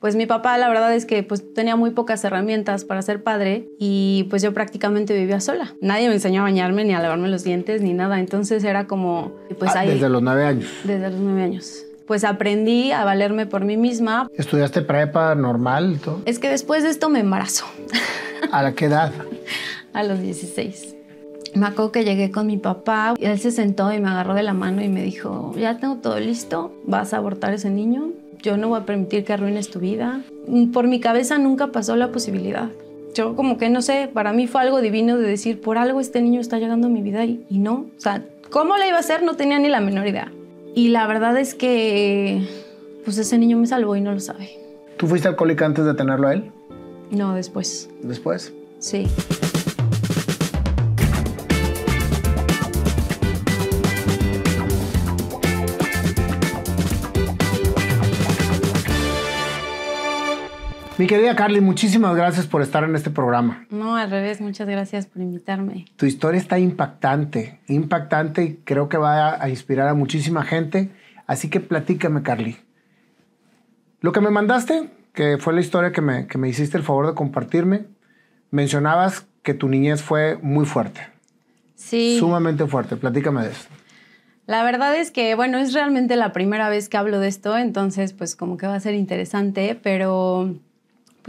Pues mi papá la verdad es que pues tenía muy pocas herramientas para ser padre y pues yo prácticamente vivía sola. Nadie me enseñó a bañarme ni a lavarme los dientes ni nada, entonces era como pues ah, desde los nueve años. Desde los nueve años pues aprendí a valerme por mí misma. ¿Estudiaste prepa normal todo? Es que después de esto me embarazo. ¿A la qué edad? A los 16. Me acuerdo que llegué con mi papá, y él se sentó y me agarró de la mano y me dijo, ya tengo todo listo, vas a abortar ese niño yo no voy a permitir que arruines tu vida. Por mi cabeza nunca pasó la posibilidad. Yo como que no sé, para mí fue algo divino de decir, por algo este niño está llegando a mi vida y, no. O sea, ¿cómo le iba a hacer? No tenía ni la menor idea. Y la verdad es que, pues ese niño me salvó y no lo sabe. ¿Tú fuiste alcohólica antes de tenerlo a él? No, después. ¿Después? Sí. Mi querida Carly, muchísimas gracias por estar en este programa. No, al revés, muchas gracias por invitarme. Tu historia está impactante, impactante y creo que va a, inspirar a muchísima gente. Así que platícame, Carly. Lo que me mandaste, que fue la historia que me, que me hiciste el favor de compartirme, mencionabas que tu niñez fue muy fuerte. Sí. Sumamente fuerte. Platícame de eso. La verdad es que, bueno, es realmente la primera vez que hablo de esto, entonces pues como que va a ser interesante, pero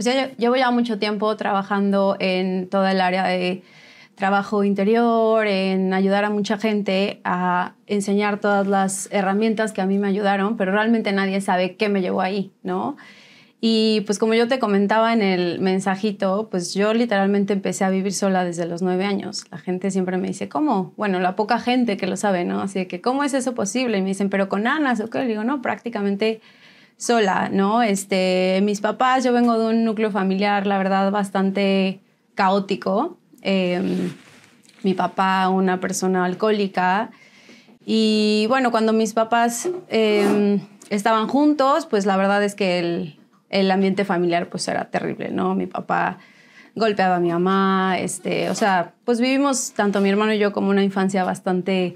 pues yo llevo ya mucho tiempo trabajando en toda el área de trabajo interior, en ayudar a mucha gente a enseñar todas las herramientas que a mí me ayudaron, pero realmente nadie sabe qué me llevó ahí, ¿no? Y pues como yo te comentaba en el mensajito, pues yo literalmente empecé a vivir sola desde los nueve años. La gente siempre me dice, ¿cómo? Bueno, la poca gente que lo sabe, ¿no? Así que, ¿cómo es eso posible? Y me dicen, ¿pero con anas o qué? Le digo, no, prácticamente sola, ¿no? Este, mis papás, yo vengo de un núcleo familiar, la verdad, bastante caótico. Em, mi papá, una persona alcohólica. Y bueno, cuando mis papás em, estaban juntos, pues la verdad es que el, el, ambiente familiar pues era terrible, ¿no? Mi papá golpeaba a mi mamá, este, o sea, pues vivimos tanto mi hermano y yo como una infancia bastante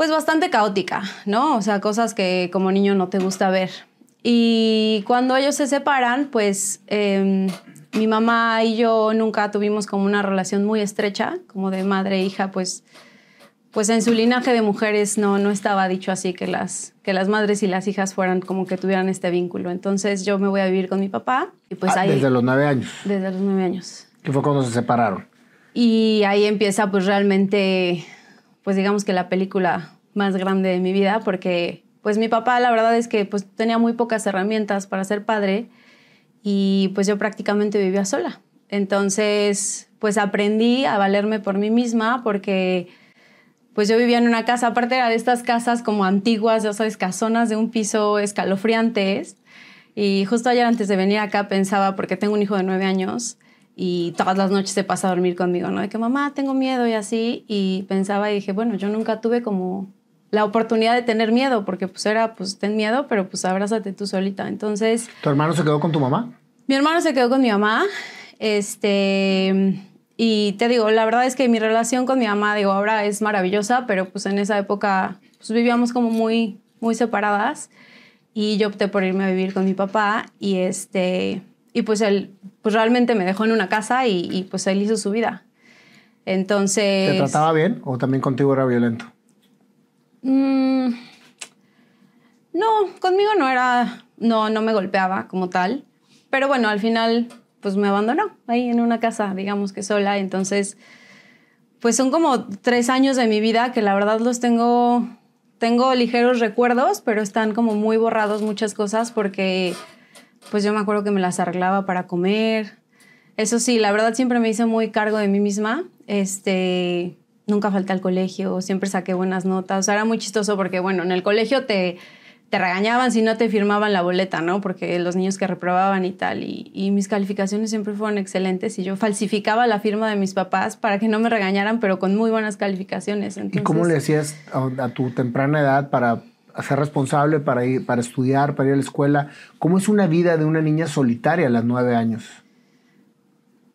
pues bastante caótica, ¿no? O sea, cosas que como niño no te gusta ver. Y cuando ellos se separan, pues em, mi mamá y yo nunca tuvimos como una relación muy estrecha, como de madre e hija, pues, pues en su linaje de mujeres no, no estaba dicho así que las, que las madres y las hijas fueran como que tuvieran este vínculo. Entonces yo me voy a vivir con mi papá y pues ah, ahí... Desde los nueve años. Desde los nueve años. ¿Qué fue cuando se separaron. Y ahí empieza pues realmente pues digamos que la película más grande de mi vida, porque pues mi papá la verdad es que pues tenía muy pocas herramientas para ser padre y pues yo prácticamente vivía sola. Entonces, pues aprendí a valerme por mí misma porque pues yo vivía en una casa, aparte era de estas casas como antiguas, ya sabes, casonas de un piso escalofriantes. Y justo ayer antes de venir acá pensaba, porque tengo un hijo de nueve años, y todas las noches se pasa a dormir conmigo, ¿no? De que mamá, tengo miedo y así. Y pensaba y dije, bueno, yo nunca tuve como la oportunidad de tener miedo, porque pues era, pues ten miedo, pero pues abrázate tú solita. Entonces... ¿Tu hermano se quedó con tu mamá? Mi hermano se quedó con mi mamá. Este... Y te digo, la verdad es que mi relación con mi mamá, digo, ahora es maravillosa, pero pues en esa época pues vivíamos como muy, muy separadas. Y yo opté por irme a vivir con mi papá y este y pues él pues realmente me dejó en una casa y, pues él hizo su vida. Entonces... ¿Te trataba bien o también contigo era violento? Mm, no, conmigo no era, no, no me golpeaba como tal, pero bueno, al final pues me abandonó ahí en una casa, digamos que sola, entonces pues son como tres años de mi vida que la verdad los tengo, tengo ligeros recuerdos, pero están como muy borrados muchas cosas porque pues yo me acuerdo que me las arreglaba para comer. Eso sí, la verdad siempre me hice muy cargo de mí misma. Este, nunca falté al colegio, siempre saqué buenas notas. O sea, era muy chistoso porque, bueno, en el colegio te, te regañaban si no te firmaban la boleta, ¿no? Porque los niños que reprobaban y tal. Y, mis calificaciones siempre fueron excelentes y yo falsificaba la firma de mis papás para que no me regañaran, pero con muy buenas calificaciones. ¿Y cómo le hacías a, tu temprana edad para ser responsable, para ir, para estudiar, para ir a la escuela. ¿Cómo es una vida de una niña solitaria a los nueve años?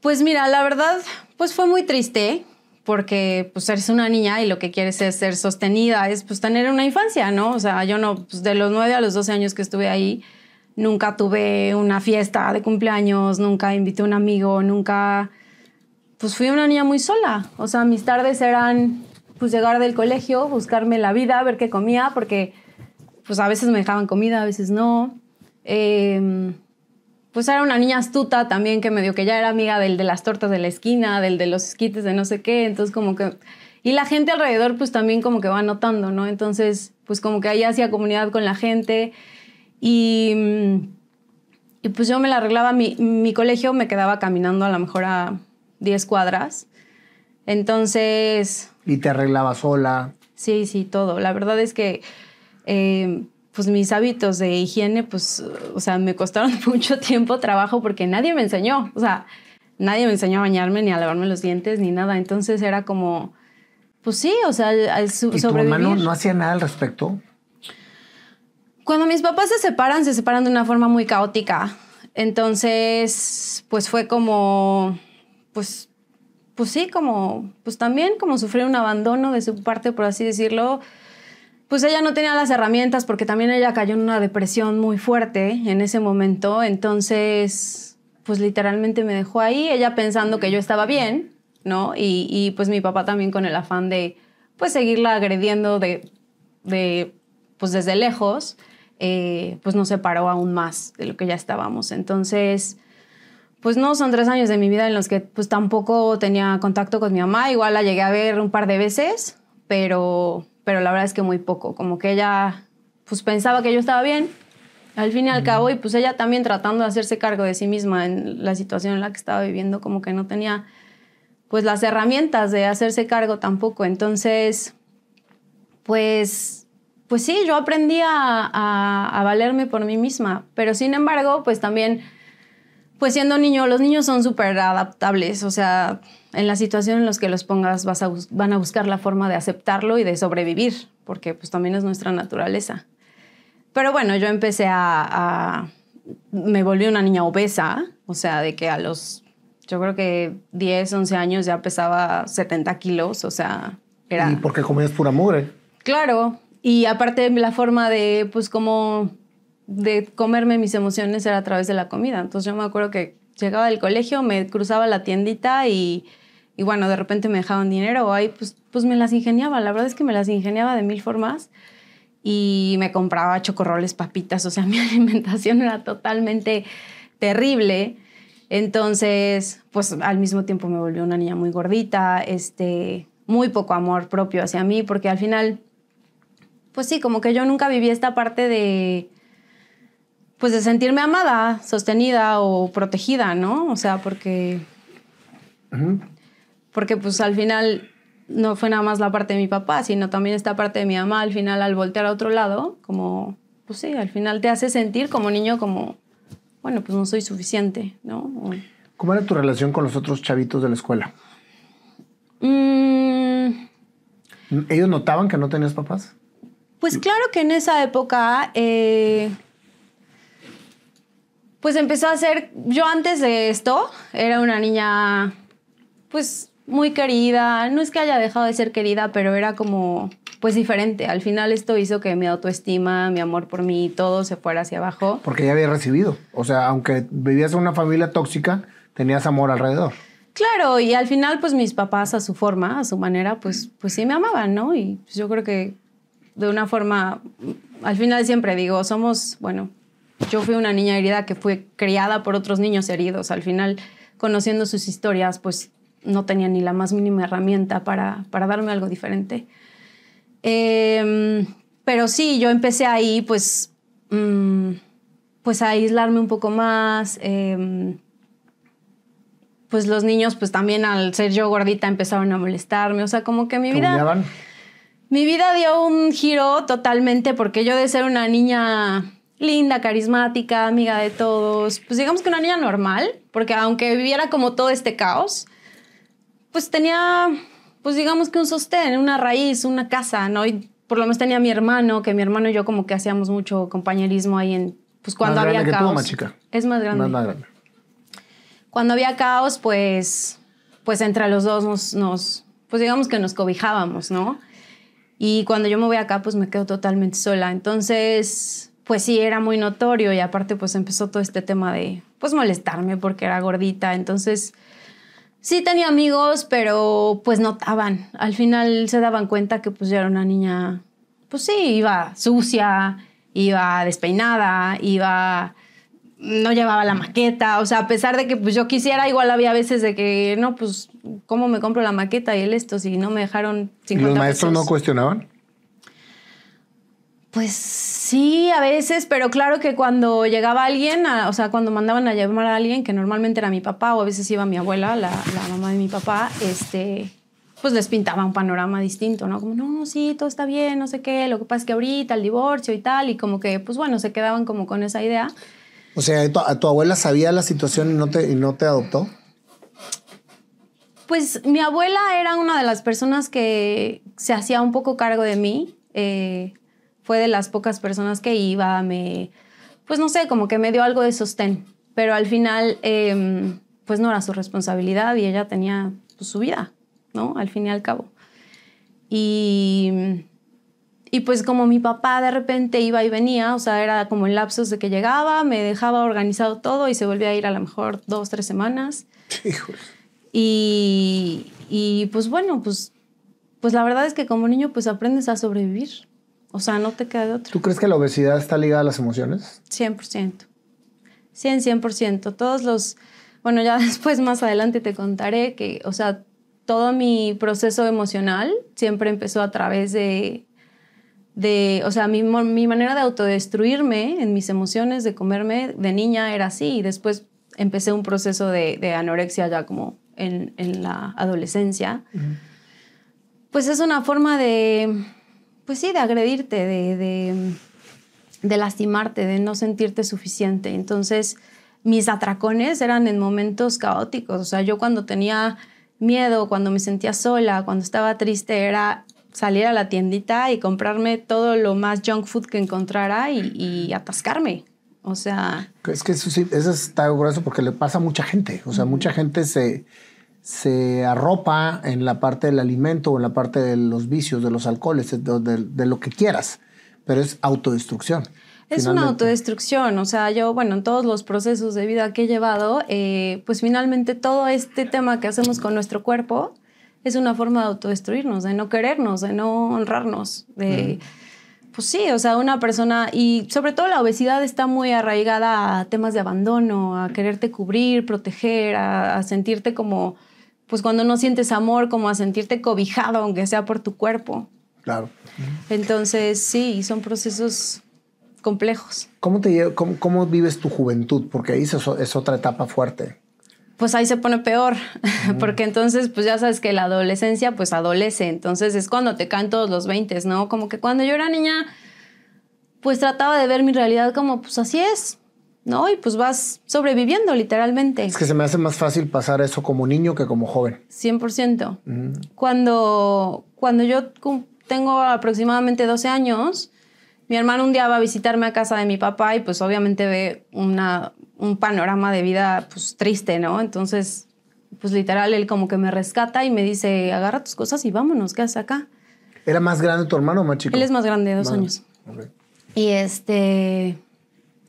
Pues mira, la verdad, pues fue muy triste porque pues eres una niña y lo que quieres es ser sostenida, es pues tener una infancia, ¿no? O sea, yo no, pues de los nueve a los doce años que estuve ahí, nunca tuve una fiesta de cumpleaños, nunca invité a un amigo, nunca, pues fui una niña muy sola. O sea, mis tardes eran pues llegar del colegio, buscarme la vida, ver qué comía, porque pues a veces me dejaban comida, a veces no. Em, pues era una niña astuta también que me dio que ya era amiga del de las tortas de la esquina, del de los esquites de no sé qué, entonces como que... Y la gente alrededor pues también como que va notando, ¿no? Entonces pues como que ahí hacía comunidad con la gente y, y pues yo me la arreglaba, mi, mi colegio me quedaba caminando a lo mejor a 10 cuadras, entonces... ¿Y te arreglaba sola? Sí, sí, todo. La verdad es que eh, pues mis hábitos de higiene, pues, o sea, me costaron mucho tiempo trabajo porque nadie me enseñó, o sea, nadie me enseñó a bañarme ni a lavarme los dientes ni nada, entonces era como, pues sí, o sea, al ¿Y tu hermano no, hacía nada al respecto? Cuando mis papás se separan, se separan de una forma muy caótica, entonces, pues fue como, pues, pues sí, como, pues también como sufrir un abandono de su parte, por así decirlo, pues ella no tenía las herramientas porque también ella cayó en una depresión muy fuerte en ese momento, entonces pues literalmente me dejó ahí, ella pensando que yo estaba bien, ¿no? Y, pues mi papá también con el afán de pues seguirla agrediendo de, pues desde lejos, eh, pues pues se paró aún más de lo que ya estábamos. Entonces, pues no, son tres años de mi vida en los que pues tampoco tenía contacto con mi mamá, igual la llegué a ver un par de veces, pero pero la verdad es que muy poco, como que ella pues pensaba que yo estaba bien, al fin y al cabo, y pues ella también tratando de hacerse cargo de sí misma en la situación en la que estaba viviendo, como que no tenía pues las herramientas de hacerse cargo tampoco. Entonces, pues, pues sí, yo aprendí a, valerme por mí misma, pero sin embargo, pues también, pues siendo niño, los niños son súper adaptables, o sea, en la situación en los que los pongas vas van a buscar la forma de aceptarlo y de sobrevivir, porque pues también es nuestra naturaleza. Pero bueno, yo empecé a, me volví una niña obesa, o sea, de que a los, yo creo que 10, 11 años ya pesaba 70 kilos, o sea, era... Y porque comías pura mugre. Claro, y aparte la forma de, pues como, de comerme mis emociones era a través de la comida. Entonces yo me acuerdo que llegaba del colegio, me cruzaba la tiendita y y bueno, de repente me dejaban dinero, ahí pues, pues me las ingeniaba, la verdad es que me las ingeniaba de mil formas y me compraba chocorroles, papitas, o sea, mi alimentación era totalmente terrible. Entonces, pues al mismo tiempo me volvió una niña muy gordita, este, muy poco amor propio hacia mí, porque al final, pues sí, como que yo nunca viví esta parte de, pues de sentirme amada, sostenida o protegida, ¿no? O sea, porque porque pues al final no fue nada más la parte de mi papá, sino también esta parte de mi mamá, al final al voltear a otro lado, como, pues sí, al final te hace sentir como niño como, bueno, pues no soy suficiente, ¿no? ¿Cómo era tu relación con los otros chavitos de la escuela? Mm. ¿Ellos notaban que no tenías papás? Pues claro que en esa época, eh, pues empezó a ser, yo antes de esto era una niña, pues muy querida. No es que haya dejado de ser querida, pero era como, pues diferente. Al final esto hizo que mi autoestima, mi amor por mí, todo se fuera hacia abajo. Porque ya había recibido. O sea, aunque vivías en una familia tóxica, tenías amor alrededor. Claro, y al final, pues mis papás a su forma, a su manera, pues, pues sí me amaban, ¿no? Y pues yo creo que de una forma, al final siempre digo, somos, bueno, yo fui una niña herida que fue criada por otros niños heridos. Al final, conociendo sus historias, pues no tenía ni la más mínima herramienta para, para darme algo diferente. Em, pero sí, yo empecé ahí pues, mm, pues a aislarme un poco más. Em, pues los niños pues también al ser yo gordita empezaron a molestarme. O sea, como que mi vida... Mi vida dio un giro totalmente porque yo de ser una niña linda, carismática, amiga de todos, pues digamos que una niña normal, porque aunque viviera como todo este caos, pues tenía, pues digamos que un sostén, una raíz, una casa, ¿no? Y por lo menos tenía a mi hermano, que mi hermano y yo como que hacíamos mucho compañerismo ahí en, pues cuando había caos. más chica. Es más grande. Más, más grande. Cuando había caos, pues, pues entre los dos nos, nos, pues digamos que nos cobijábamos, ¿no? Y cuando yo me voy acá, pues me quedo totalmente sola. Entonces, pues sí, era muy notorio y aparte pues empezó todo este tema de, pues molestarme porque era gordita. Entonces, sí tenía amigos, pero pues notaban. Al final se daban cuenta que pues yo era una niña, pues sí, iba sucia, iba despeinada, iba no llevaba la maqueta, o sea, a pesar de que pues yo quisiera, igual había veces de que no, pues cómo me compro la maqueta y el esto si no me dejaron 50 ¿Y los maestros no cuestionaban? Pues sí, a veces, pero claro que cuando llegaba alguien, o sea, cuando mandaban a llamar a alguien, que normalmente era mi papá o a veces iba mi abuela, la, mamá de mi papá, este, pues les pintaba un panorama distinto, ¿no? Como, no, sí, todo está bien, no sé qué, lo que pasa es que ahorita el divorcio y tal, y como que, pues bueno, se quedaban como con esa idea. O sea, tu, abuela sabía la situación y no te, adoptó? Pues mi abuela era una de las personas que se hacía un poco cargo de mí. Eh, fue de las pocas personas que iba, me, pues no sé, como que me dio algo de sostén, pero al final, em, pues no era su responsabilidad y ella tenía pues, su vida, ¿no? Al fin y al cabo. Y, y pues como mi papá de repente iba y venía, o sea, era como el lapsos de que llegaba, me dejaba organizado todo y se volvía a ir a lo mejor dos, tres semanas. Y, y pues bueno, pues, pues la verdad es que como niño pues aprendes a sobrevivir. O sea, no te queda de otra. ¿Tú crees que la obesidad está ligada a las emociones? 100%. 100, 100%. Todos los... Bueno, ya después, más adelante te contaré que, o sea, todo mi proceso emocional siempre empezó a través de... de o sea, mi, manera de autodestruirme en mis emociones, de comerme de niña era así. Y después empecé un proceso de, anorexia ya como en, la adolescencia. Pues es una forma de pues sí, de agredirte, de, de, lastimarte, de no sentirte suficiente. Entonces, mis atracones eran en momentos caóticos. O sea, yo cuando tenía miedo, cuando me sentía sola, cuando estaba triste, era salir a la tiendita y comprarme todo lo más junk food que encontrara y, y atascarme. O sea... Es que eso sí, eso está grueso porque le pasa a mucha gente. O sea, mucha gente se se arropa en la parte del alimento o en la parte de los vicios, de los alcoholes, de, lo que quieras, pero es autodestrucción. Es una autodestrucción, o sea, yo, bueno, en todos los procesos de vida que he llevado, eh, pues finalmente todo este tema que hacemos con nuestro cuerpo es una forma de autodestruirnos, de no querernos, de no honrarnos, de... Pues sí, o sea, una persona, y sobre todo la obesidad está muy arraigada a temas de abandono, a quererte cubrir, proteger, a sentirte como, pues cuando no sientes amor, como a sentirte cobijado, aunque sea por tu cuerpo. Claro. Entonces, sí, son procesos complejos. ¿Cómo, te, cómo, vives tu juventud? Porque ahí es, otra etapa fuerte. Pues ahí se pone peor, mm. porque entonces, pues ya sabes que la adolescencia, pues adolece, entonces es cuando te caen todos los 20, ¿no? Como que cuando yo era niña, pues trataba de ver mi realidad como, pues así es, ¿no? Y pues vas sobreviviendo literalmente. Es que se me hace más fácil pasar eso como niño que como joven. 100%. Cuando, cuando yo tengo aproximadamente 12 años, mi hermano un día va a visitarme a casa de mi papá y pues obviamente ve una, un panorama de vida pues triste, ¿no? Entonces, pues literal, él como que me rescata y me dice, agarra tus cosas y vámonos, ¿qué haces acá? ¿Era más grande tu hermano o más chico? Él es más grande, dos años. Y este,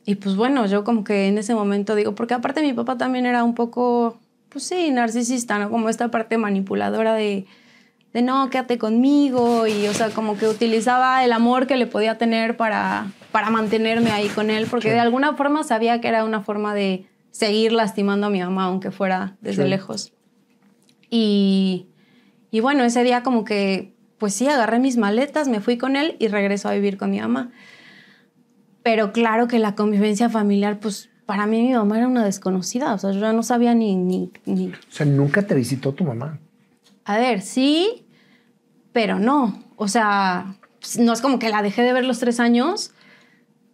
y pues bueno, yo como que en ese momento digo, porque aparte mi papá también era un poco, pues sí, narcisista, ¿no? Como esta parte manipuladora de, de no, quédate conmigo y, o sea, como que utilizaba el amor que le podía tener para, para mantenerme ahí con él, porque de alguna forma sabía que era una forma de seguir lastimando a mi mamá, aunque fuera desde lejos. Y, y bueno, ese día como que, pues sí, agarré mis maletas, me fui con él y regreso a vivir con mi mamá. Pero claro que la convivencia familiar, pues para mí mi mamá era una desconocida, o sea, yo no sabía ni, ni, O sea, nunca te visitó tu mamá. A ver, sí, pero no. O sea, no es como que la dejé de ver los tres años,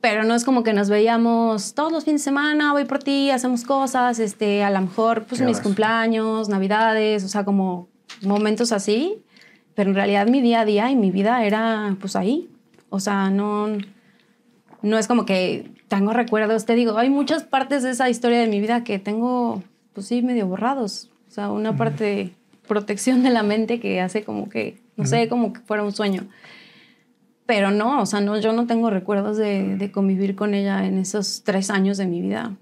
pero no es como que nos veíamos todos los fines de semana, voy por ti, hacemos cosas, este, a lo mejor pues mis cumpleaños, navidades, o sea, como momentos así, pero en realidad mi día a día y mi vida era pues ahí. O sea, no no es como que tengo recuerdos. Te digo, hay muchas partes de esa historia de mi vida que tengo, pues sí, medio borrados. O sea, una parte de protección de la mente que hace como que, no sé, como que fuera un sueño. Pero no, o sea, no, yo no tengo recuerdos de, convivir con ella en esos tres años de mi vida.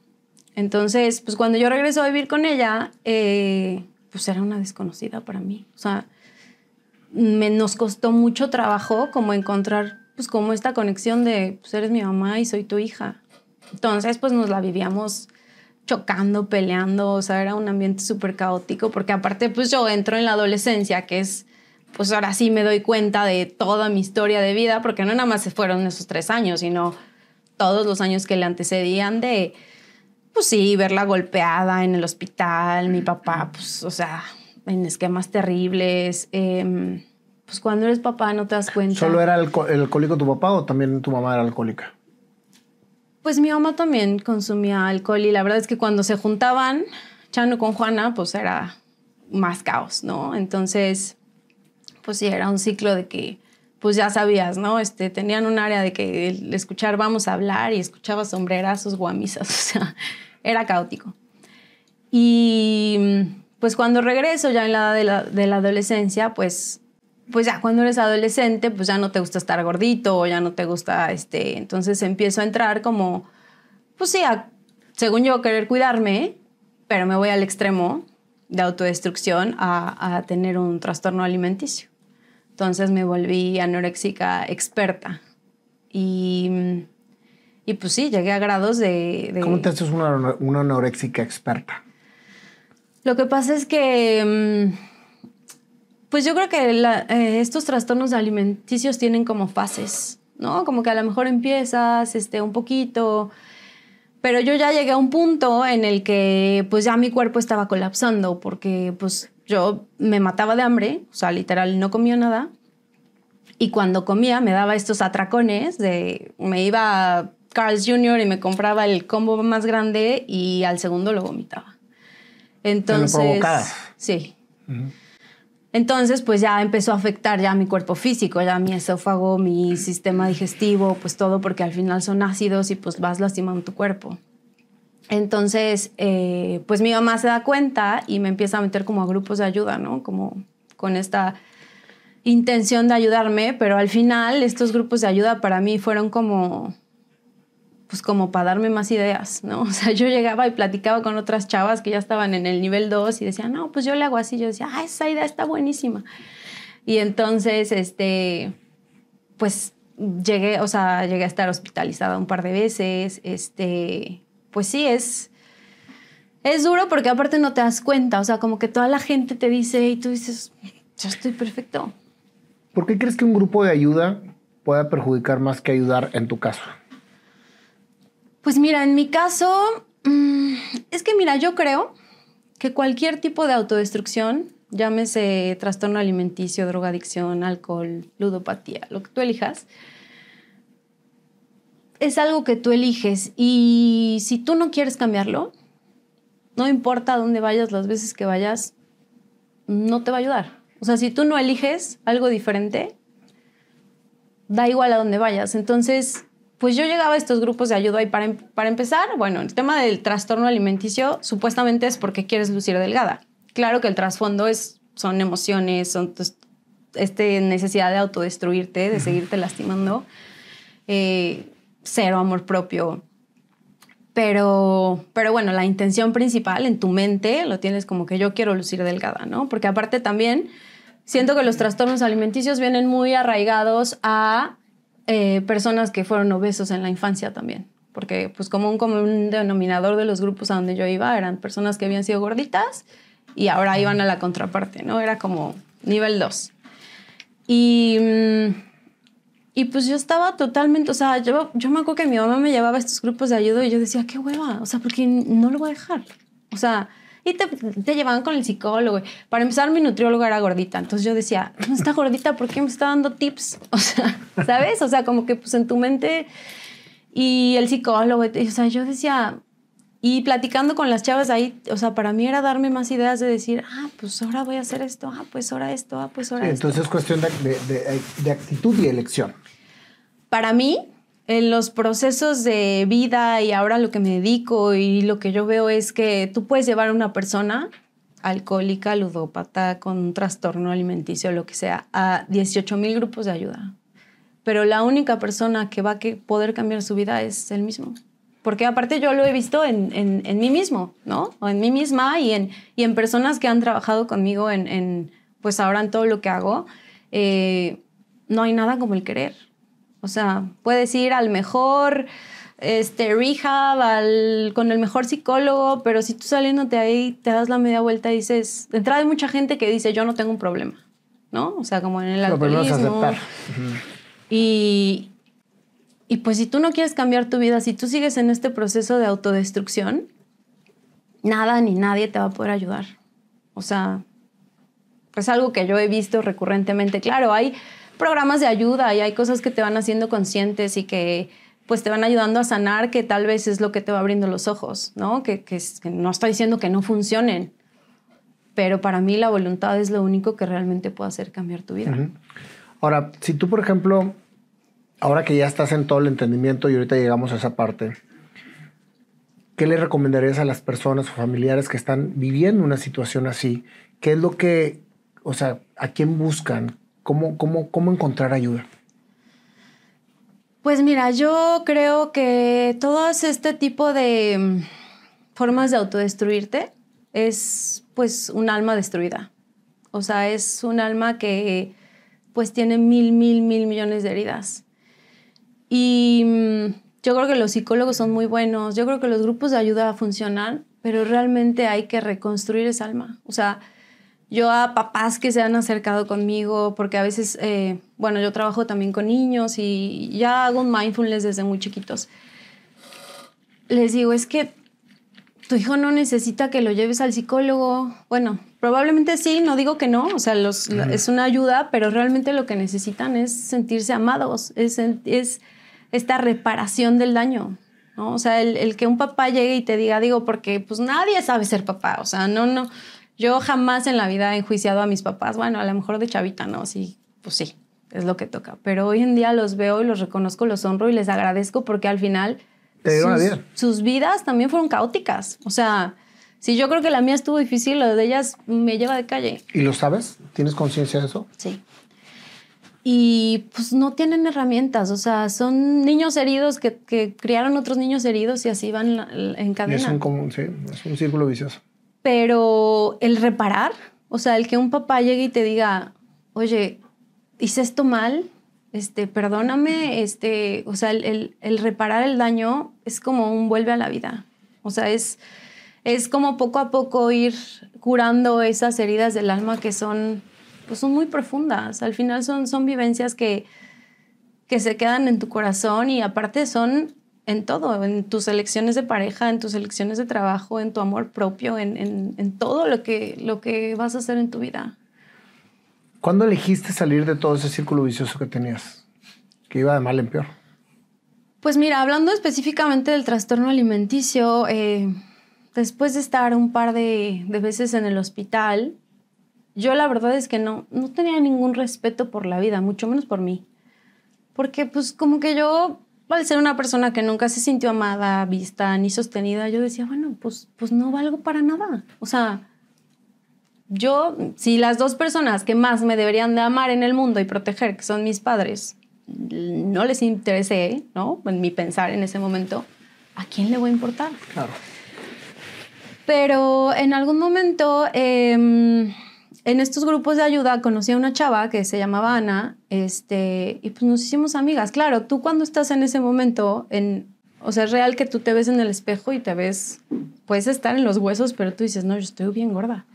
Entonces, pues cuando yo regreso a vivir con ella, eh, pues era una desconocida para mí. O sea, me, nos costó mucho trabajo como encontrar pues, como esta conexión de, pues eres mi mamá y soy tu hija. Entonces, pues nos la vivíamos chocando, peleando, o sea, era un ambiente súper caótico, porque aparte, pues yo entro en la adolescencia, que es, pues ahora sí me doy cuenta de toda mi historia de vida, porque no nada más se fueron esos tres años, sino todos los años que le antecedían de, pues sí, verla golpeada en el hospital, mi papá, pues, o sea, en esquemas terribles. Eh, pues cuando eres papá no te das cuenta. ¿Solo era el alcohólico tu papá o también tu mamá era alcohólica? Pues mi mamá también consumía alcohol y la verdad es que cuando se juntaban Chano con Juana, pues era más caos, ¿no? Entonces, pues sí, era un ciclo de que, pues ya sabías, ¿no? Este, tenían un área de que el escuchar vamos a hablar y escuchaba sombrerazos, guamisas, o sea, era caótico. Y pues cuando regreso ya en la edad de la, de la adolescencia, pues pues ya cuando eres adolescente, pues ya no te gusta estar gordito o ya no te gusta, este, entonces empiezo a entrar como, pues sí, según yo querer cuidarme, pero me voy al extremo de autodestrucción a, tener un trastorno alimenticio. Entonces me volví anoréxica experta y, y pues sí, llegué a grados de... ¿Cómo te haces una, una anoréxica experta? Lo que pasa es que... Mm, pues yo creo que eh, estos trastornos alimenticios tienen como fases, ¿no? Como que a lo mejor empiezas este, un poquito, pero yo ya llegué a un punto en el que pues ya mi cuerpo estaba colapsando porque pues yo me mataba de hambre, o sea, literal no comía nada. Y cuando comía me daba estos atracones de me iba a Carl's Jr. y me compraba el combo más grande y al segundo lo vomitaba. Entonces, sí. Entonces, pues ya empezó a afectar ya mi cuerpo físico, ya mi esófago, mi sistema digestivo, pues todo, porque al final son ácidos y pues vas lastimando tu cuerpo. Entonces, eh, pues mi mamá se da cuenta y me empieza a meter como a grupos de ayuda, ¿no? Como con esta intención de ayudarme, pero al final estos grupos de ayuda para mí fueron como pues como para darme más ideas, ¿no? O sea, yo llegaba y platicaba con otras chavas que ya estaban en el nivel 2 y decían, no, pues yo le hago así, yo decía, ah, esa idea está buenísima. Y entonces, este, pues llegué, o sea, llegué a estar hospitalizada un par de veces, este, pues sí, es, es duro porque aparte no te das cuenta, o sea, como que toda la gente te dice y tú dices, yo estoy perfecto. ¿Por qué crees que un grupo de ayuda pueda perjudicar más que ayudar en tu caso? Pues mira, en mi caso, mm, es que mira, yo creo que cualquier tipo de autodestrucción, llámese trastorno alimenticio, drogadicción, alcohol, ludopatía, lo que tú elijas, es algo que tú eliges y si tú no quieres cambiarlo, no importa dónde vayas, las veces que vayas, no te va a ayudar. O sea, si tú no eliges algo diferente, da igual a dónde vayas. Entonces, pues yo llegaba a estos grupos de ayuda y em, para, empezar, bueno, el tema del trastorno alimenticio supuestamente es porque quieres lucir delgada. Claro que el trasfondo es, son emociones, son este necesidad de autodestruirte, de seguirte lastimando, eh, cero amor propio. Pero, pero bueno, la intención principal en tu mente lo tienes como que yo quiero lucir delgada, ¿no? Porque aparte también siento que los trastornos alimenticios vienen muy arraigados a eh, personas que fueron obesos en la infancia también, porque pues como un un denominador de los grupos a donde yo iba eran personas que habían sido gorditas y ahora iban a la contraparte, ¿no? Era como nivel 2. Y, mm, y pues yo estaba totalmente, o sea, yo, yo me acuerdo que mi mamá me llevaba a estos grupos de ayuda y yo decía, qué hueva, o sea, porque no lo voy a dejar. O sea, y te, llevaban con el psicólogo. Para empezar, mi nutriólogo era gordita. Entonces yo decía, está gordita, ¿por qué me está dando tips? O sea, ¿sabes? O sea, como que pues en tu mente... Y el psicólogo, o sea, yo decía, y platicando con las chavas ahí, o sea, para mí era darme más ideas de decir, ah, pues ahora voy a hacer esto, ah, pues ahora esto, ah, pues ahora esto. Entonces es cuestión de, de, actitud y elección. Para mí, en los procesos de vida y ahora lo que me dedico y lo que yo veo es que tú puedes llevar a una persona alcohólica, ludópata, con un trastorno alimenticio, lo que sea, a 18 mil grupos de ayuda. Pero la única persona que va a poder cambiar su vida es él mismo. Porque aparte yo lo he visto en, mí mismo, ¿no? O en mí misma y en, en personas que han trabajado conmigo en, pues ahora en todo lo que hago. Eh, no hay nada como el querer o sea, puedes ir al mejor este, rehab, al, con el mejor psicólogo, pero si tú saliéndote ahí te das la media vuelta y dices, de entrada hay mucha gente que dice, yo no tengo un problema, ¿no? O sea, como en el alcoholismo. Y, y pues si tú no quieres cambiar tu vida, si tú sigues en este proceso de autodestrucción, nada ni nadie te va a poder ayudar. O sea, es algo que yo he visto recurrentemente. Claro, hay programas de ayuda y hay cosas que te van haciendo conscientes y que pues te van ayudando a sanar, que tal vez es lo que te va abriendo los ojos, ¿no? Que, no está diciendo que no funcionen, pero para mí la voluntad es lo único que realmente puede hacer cambiar tu vida. Ahora, si tú, por ejemplo, ahora que ya estás en todo el entendimiento y ahorita llegamos a esa parte, ¿qué le recomendarías a las personas o familiares que están viviendo una situación así? ¿Qué es lo que, o sea, a quién buscan? ¿Cómo, cómo, cómo encontrar ayuda? Pues mira, yo creo que todo este tipo de mm, formas de autodestruirte es pues un alma destruida. O sea, es un alma que pues tiene mil, mil, mil millones de heridas. Y mm, yo creo que los psicólogos son muy buenos, yo creo que los grupos de ayuda funcionan, pero realmente hay que reconstruir esa alma. O sea, yo a papás que se han acercado conmigo, porque a veces, eh, bueno, yo trabajo también con niños y ya hago mindfulness desde muy chiquitos. Les digo, es que tu hijo no necesita que lo lleves al psicólogo. Bueno, probablemente sí, no digo que no, o sea, es una ayuda, pero realmente lo que necesitan es sentirse amados, es, esta reparación del daño. ¿no? O sea, el, el, que un papá llegue y te diga, digo, porque pues nadie sabe ser papá, o sea, no, no, yo jamás en la vida he enjuiciado a mis papás. Bueno, a lo mejor de chavita, ¿no? Sí, pues sí, es lo que toca. Pero hoy en día los veo y los reconozco, los honro y les agradezco porque al final sus, vidas también fueron caóticas. O sea, si yo creo que la mía estuvo difícil, la de ellas me lleva de calle. ¿Y lo sabes? ¿Tienes conciencia de eso? Sí. Y pues no tienen herramientas, o sea, son niños heridos que, que criaron otros niños heridos y así van en cadena. Es sí, es un círculo vicioso. Pero el reparar, o sea, el que un papá llegue y te diga, oye, hice esto mal, este, perdóname, este, o sea, el, reparar el daño es como un vuelve a la vida. O sea, es, es como poco a poco ir curando esas heridas del alma que son, pues, son muy profundas. Al final son, son vivencias que, que se quedan en tu corazón y aparte son en todo, en tus elecciones de pareja, en tus elecciones de trabajo, en tu amor propio, en, en, todo lo que, lo que vas a hacer en tu vida. ¿Cuándo elegiste salir de todo ese círculo vicioso que tenías? Que iba de mal en peor. Pues mira, hablando específicamente del trastorno alimenticio, eh, después de estar un par de, de, veces en el hospital, yo la verdad es que no, no tenía ningún respeto por la vida, mucho menos por mí. Porque pues como que yo al ser una persona que nunca se sintió amada, vista ni sostenida, yo decía, bueno, pues, pues no valgo para nada. O sea, yo, si las dos personas que más me deberían de amar en el mundo y proteger, que son mis padres, no les interesé, ¿no? En mi pensar en ese momento, ¿a quién le voy a importar? Claro. Pero en algún momento... Em, en estos grupos de ayuda conocí a una chava que se llamaba Ana, este, y pues nos hicimos amigas. Claro, tú cuando estás en ese momento, en, o sea, es real que tú te ves en el espejo y te ves, puedes estar en los huesos, pero tú dices, no, yo estoy bien gorda.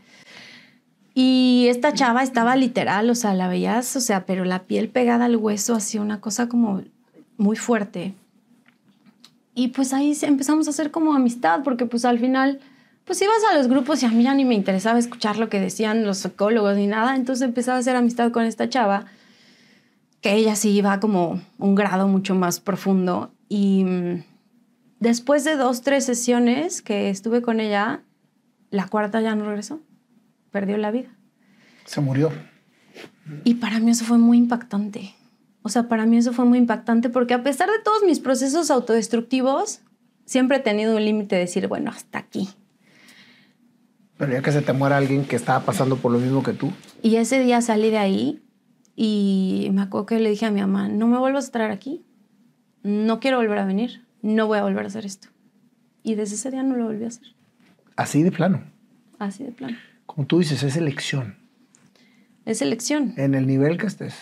Y esta chava estaba literal, o sea, la veías, o sea, pero la piel pegada al hueso, hacía una cosa como muy fuerte. Y pues ahí empezamos a hacer como amistad, porque pues al final pues ibas a los grupos y a mí ya ni me interesaba escuchar lo que decían los psicólogos ni nada, entonces empezaba a hacer amistad con esta chava, que ella sí iba como un grado mucho más profundo y mm, después de dos, tres sesiones que estuve con ella, la cuarta ya no regresó, perdió la vida. Se murió. Y para mí eso fue muy impactante. O sea, para mí eso fue muy impactante porque a pesar de todos mis procesos autodestructivos, siempre he tenido un límite de decir, bueno, hasta aquí. Pero ya que se te muera alguien que estaba pasando por lo mismo que tú. Y ese día salí de ahí y me acuerdo que le dije a mi mamá, no me vuelvas a traer aquí, no quiero volver a venir, no voy a volver a hacer esto. Y desde ese día no lo volví a hacer. Así de plano. Así de plano. Como tú dices, es elección. Es elección. En el nivel que estés.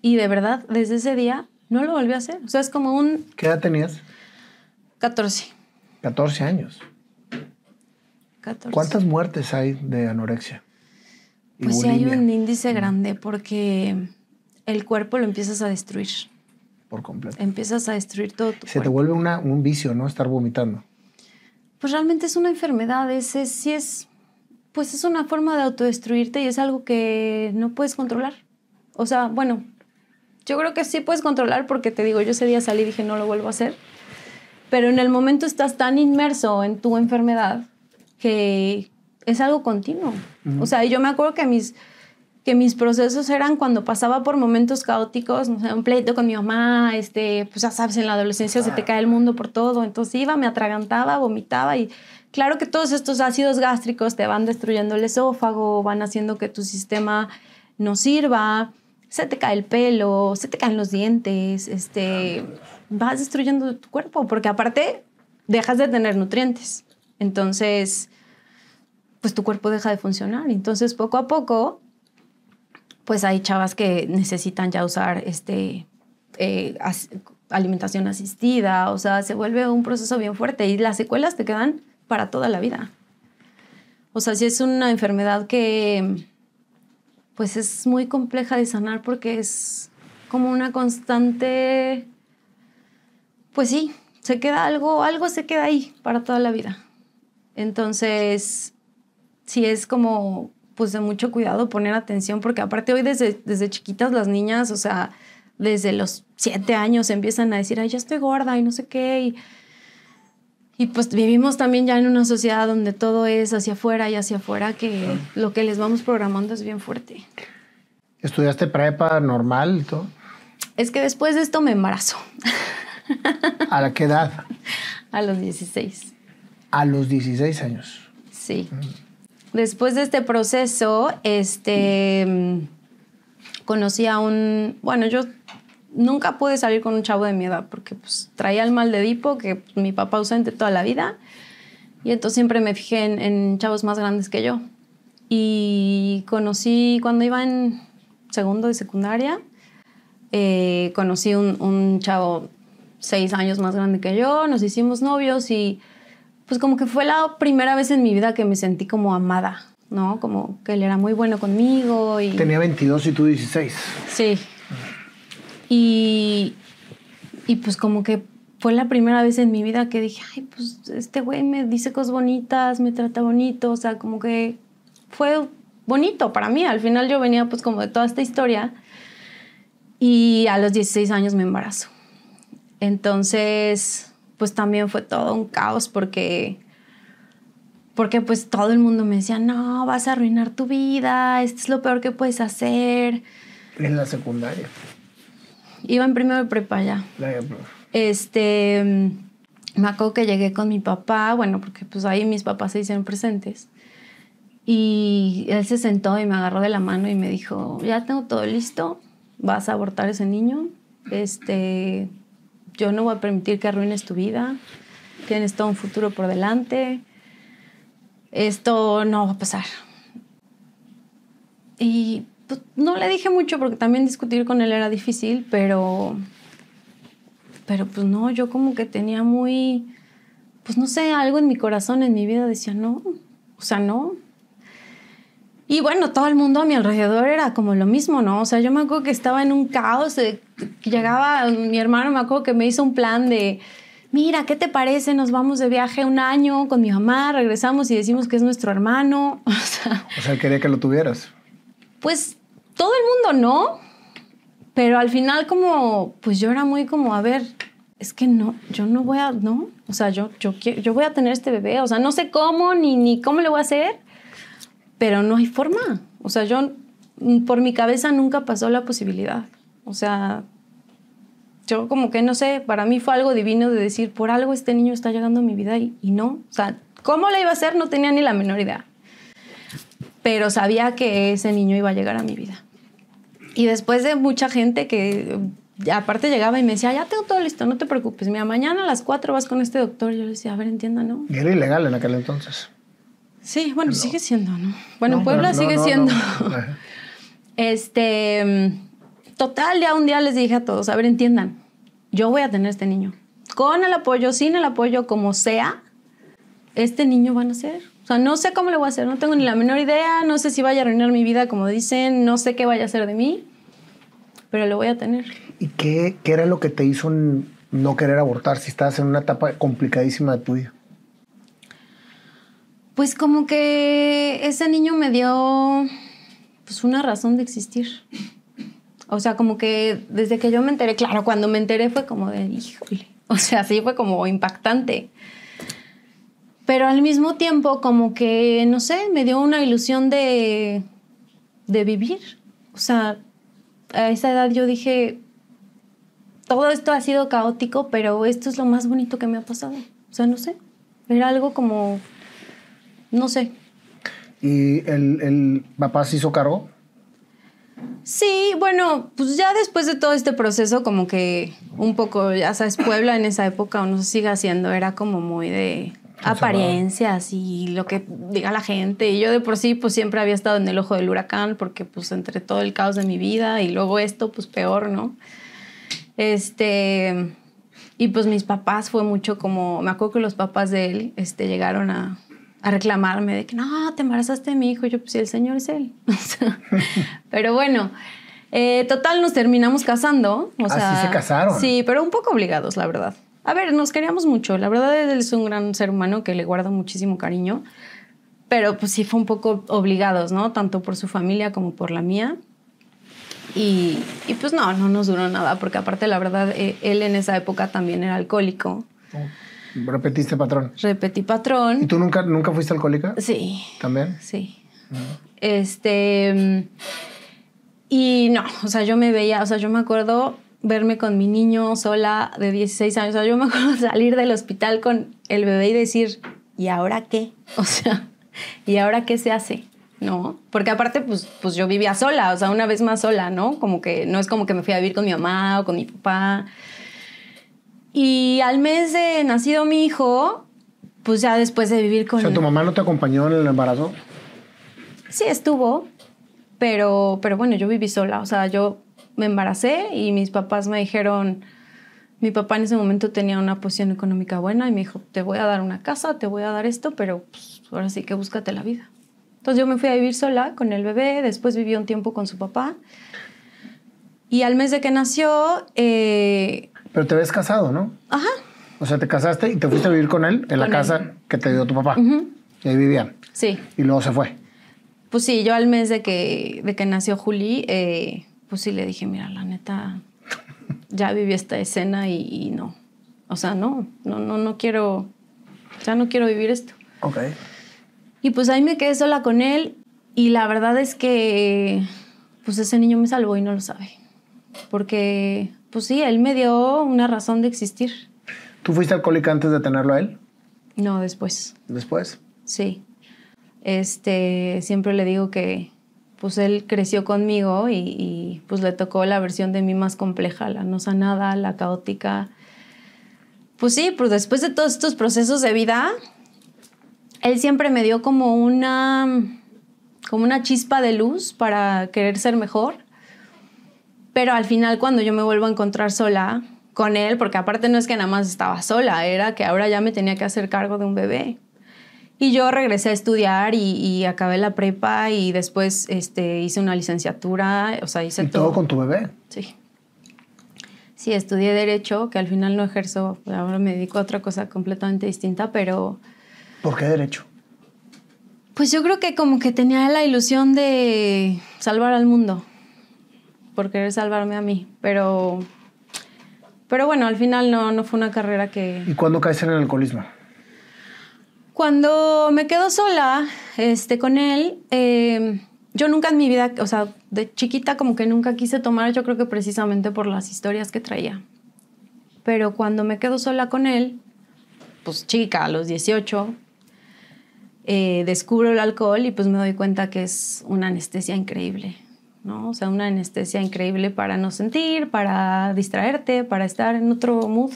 Y de verdad, desde ese día no lo volví a hacer. O sea, es como un... ¿Qué edad tenías? 14. 14 años. ¿Cuántas muertes hay de anorexia? Pues sí hay un índice grande porque el cuerpo lo empiezas a destruir. Por completo. Empiezas a destruir todo tu Se te vuelve un vicio, ¿no? Estar vomitando. Pues realmente es una enfermedad, es, es, pues es una forma de autodestruirte y es algo que no puedes controlar. O sea, bueno, yo creo que sí puedes controlar porque te digo, yo ese día salí y dije, no lo vuelvo a hacer. Pero en el momento estás tan inmerso en tu enfermedad que es algo continuo. O sea, yo me acuerdo que mis, que mis procesos eran cuando pasaba por momentos caóticos, no un pleito con mi mamá, este, pues ya sabes, en la adolescencia se te cae el mundo por todo, entonces iba, me atragantaba, vomitaba y claro que todos estos ácidos gástricos te van destruyendo el esófago, van haciendo que tu sistema no sirva, se te cae el pelo, se te caen los dientes, este, vas destruyendo tu cuerpo porque aparte dejas de tener nutrientes. Entonces, pues tu cuerpo deja de funcionar. Entonces, poco a poco, pues hay chavas que necesitan ya usar este, eh, alimentación asistida, o sea, se vuelve un proceso bien fuerte y las secuelas te quedan para toda la vida. O sea, si es una enfermedad que pues es muy compleja de sanar porque es como una constante, pues sí, se queda algo, algo se queda ahí para toda la vida. Entonces, sí es como, pues de mucho cuidado poner atención, porque aparte hoy desde, chiquitas las niñas, o sea, desde los siete años empiezan a decir, ay, ya estoy gorda y no sé qué. Y, pues vivimos también ya en una sociedad donde todo es hacia afuera y hacia afuera, que lo que les vamos programando es bien fuerte. ¿Estudiaste prepa normal y todo? Es que después de esto me embarazo. ¿A la qué edad? A los 16 a los 16 años. Sí. Después de este proceso, este, conocí a un, bueno, yo nunca pude salir con un chavo de mi edad porque pues, traía el mal de Edipo, que mi papá ausente toda la vida. Y entonces siempre me fijé en, chavos más grandes que yo. Y conocí, cuando iba en segundo de secundaria, eh, conocí un, un chavo seis años más grande que yo, nos hicimos novios y pues como que fue la primera vez en mi vida que me sentí como amada, ¿no? Como que él era muy bueno conmigo y... Tenía 22 y tú 16. Sí. Y, y pues como que fue la primera vez en mi vida que dije, ay, pues este güey me dice cosas bonitas, me trata bonito, o sea, como que fue bonito para mí. Al final yo venía pues como de toda esta historia y a los 16 años me embarazo. Entonces, pues también fue todo un caos porque porque pues todo el mundo me decía, no, vas a arruinar tu vida, esto es lo peor que puedes hacer. En la secundaria. Iba en primero de prepa ya. este, me acuerdo que llegué con mi papá, bueno, porque pues ahí mis papás se hicieron presentes. Y él se sentó y me agarró de la mano y me dijo, ya tengo todo listo, vas a abortar ese niño, este, yo no voy a permitir que arruines tu vida, tienes todo un futuro por delante, esto no va a pasar. Y pues, no le dije mucho porque también discutir con él era difícil, pero, pero pues no, yo como que tenía muy, pues no sé, algo en mi corazón, en mi vida, decía, no, o sea, no, y bueno, todo el mundo a mi alrededor era como lo mismo, ¿no? O sea, yo me acuerdo que estaba en un caos, eh, llegaba mi hermano, me acuerdo que me hizo un plan de, mira, ¿qué te parece? Nos vamos de viaje un año con mi mamá, regresamos y decimos que es nuestro hermano. O sea, quería que lo tuvieras. Pues todo el mundo no, pero al final como, pues yo era muy como, a ver, es que no, yo no voy a, no, o sea, yo, yo, yo voy a tener este bebé, o sea, no sé cómo ni, ni cómo le voy a hacer pero no hay forma. O sea, yo, mm, por mi cabeza nunca pasó la posibilidad. O sea, yo como que no sé, para mí fue algo divino de decir, por algo este niño está llegando a mi vida y, no. O sea, ¿cómo le iba a hacer? No tenía ni la menor idea. Pero sabía que ese niño iba a llegar a mi vida. Y después de mucha gente que eh, aparte llegaba y me decía, ya tengo todo listo, no te preocupes, mira, mañana a las 4 vas con este doctor. Yo le decía, a ver, entienda, ¿no? era ilegal en aquel entonces. Sí, bueno, sigue siendo, ¿no? Bueno, Puebla sigue siendo. este, total, ya un día les dije a todos, a ver, entiendan, yo voy a tener este niño. Con el apoyo, sin el apoyo, como sea, este niño van a ser. O sea, no sé cómo le voy a hacer, no tengo ni la menor idea, no sé si vaya a arruinar mi vida, como dicen, no sé qué vaya a hacer de mí pero lo voy a tener. ¿Y qué, qué, era lo que te hizo no querer abortar si estabas en una etapa complicadísima de tu vida? Pues como que ese niño me dio pues una razón de existir. O sea, como que desde que yo me enteré, claro, cuando me enteré fue como de, híjole, o sea, sí fue como impactante. Pero al mismo tiempo como que, no sé, me dio una ilusión de, de vivir. O sea, a esa edad yo dije, todo esto ha sido caótico, pero esto es lo más bonito que me ha pasado. O sea, no sé, era algo como no sé. ¿Y el, el papá se hizo cargo? Sí, bueno, pues ya después de todo este proceso, como que un poco, ya sabes, Puebla en esa época, uno se sigue haciendo, era como muy de apariencias y lo que diga la gente. Y yo de por sí, pues siempre había estado en el ojo del huracán, porque pues entre todo el caos de mi vida y luego esto, pues peor, ¿no? Este, y pues mis papás fue mucho como, me acuerdo que los papás de él, este, llegaron a a reclamarme de que no, te embarazaste de mi hijo. Yo, pues sí, el señor es él. pero bueno, eh, total, nos terminamos casando. O ah, sea, sí se casaron. Sí, pero un poco obligados, la verdad. A ver, nos queríamos mucho. La verdad, él es un gran ser humano que le guardo muchísimo cariño. Pero pues sí fue un poco obligados, ¿no? Tanto por su familia como por la mía. Y, pues no, no nos duró nada, porque aparte la verdad, eh, él en esa época también era alcohólico. Oh. Repetiste patrón. Repetí patrón. ¿Y tú nunca, nunca fuiste alcohólica? Sí. ¿También? Sí. Este. Mm, y no, o sea, yo me veía, o sea, yo me acuerdo verme con mi niño sola de 16 años. O sea, yo me acuerdo salir del hospital con el bebé y decir, ¿y ahora qué? O sea, ¿y ahora qué se hace? ¿No? Porque aparte, pues, pues yo vivía sola, o sea, una vez más sola, ¿no? Como que no es como que me fui a vivir con mi mamá o con mi papá. Y al mes de nacido mi hijo, pues ya después de vivir con... O ¿tu mamá no te acompañó en el embarazo? Sí, estuvo, pero, pero bueno, yo viví sola. O sea, yo me embaracé y mis papás me dijeron... Mi papá en ese momento tenía una posición económica buena y me dijo, te voy a dar una casa, te voy a dar esto, pero pues, ahora sí que búscate la vida. Entonces yo me fui a vivir sola con el bebé, después viví un tiempo con su papá. Y al mes de que nació, eh, pero te ves casado, ¿no? Ajá. O sea, te casaste y te fuiste a vivir con él en la casa que te dio tu papá. Y ahí vivían. Sí. Y luego se fue. Pues sí, yo al mes de que, de que nació Juli, eh, pues sí le dije, mira, la neta, ya viví esta escena y, no. O sea, no, no, no, no quiero, ya no quiero vivir esto. Ok. Y pues ahí me quedé sola con él y la verdad es que, pues ese niño me salvó y no lo sabe. Porque pues sí, él me dio una razón de existir. ¿Tú fuiste alcohólica antes de tenerlo a él? No, después. ¿Después? Sí. Este, siempre le digo que pues él creció conmigo y, pues le tocó la versión de mí más compleja, la no sanada, la caótica. Pues sí, pues después de todos estos procesos de vida, él siempre me dio como una, como una chispa de luz para querer ser mejor pero al final cuando yo me vuelvo a encontrar sola con él, porque aparte no es que nada más estaba sola, era que ahora ya me tenía que hacer cargo de un bebé. Y yo regresé a estudiar y, acabé la prepa y después este, hice una licenciatura, o sea, hice todo con tu bebé? Sí. Sí, estudié Derecho, que al final no ejerzo, ahora me dedico a otra cosa completamente distinta, pero... ¿Por qué Derecho? Pues yo creo que como que tenía la ilusión de salvar al mundo por querer salvarme a mí, pero, pero bueno, al final no, no fue una carrera que... ¿Y cuándo caes en el alcoholismo? Cuando me quedo sola este, con él, em, yo nunca en mi vida, o sea, de chiquita como que nunca quise tomar, yo creo que precisamente por las historias que traía. Pero cuando me quedo sola con él, pues chica, a los 18, eh, descubro el alcohol y pues me doy cuenta que es una anestesia increíble. ¿no? O sea, una anestesia increíble para no sentir, para distraerte, para estar en otro mood.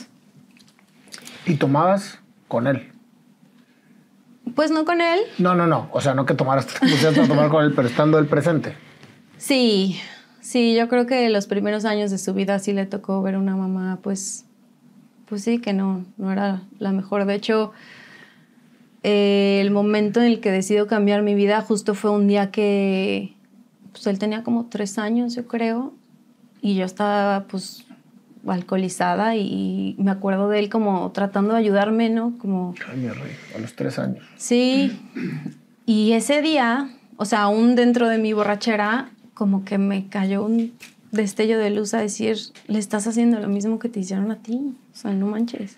¿Y tomabas con él? Pues no con él. No, no, no. O sea, no que tomaras, a tomar con él, pero estando el presente. Sí, sí, yo creo que los primeros años de su vida sí le tocó ver una mamá, pues, pues sí, que no, no era la mejor. De hecho, eh, el momento en el que decido cambiar mi vida justo fue un día que pues él tenía como tres años, yo creo, y yo estaba pues alcoholizada y me acuerdo de él como tratando de ayudarme, ¿no? Como... rey, a los tres años. Sí, y ese día, o sea, aún dentro de mi borrachera, como que me cayó un destello de luz a decir, le estás haciendo lo mismo que te hicieron a ti, o sea, no manches.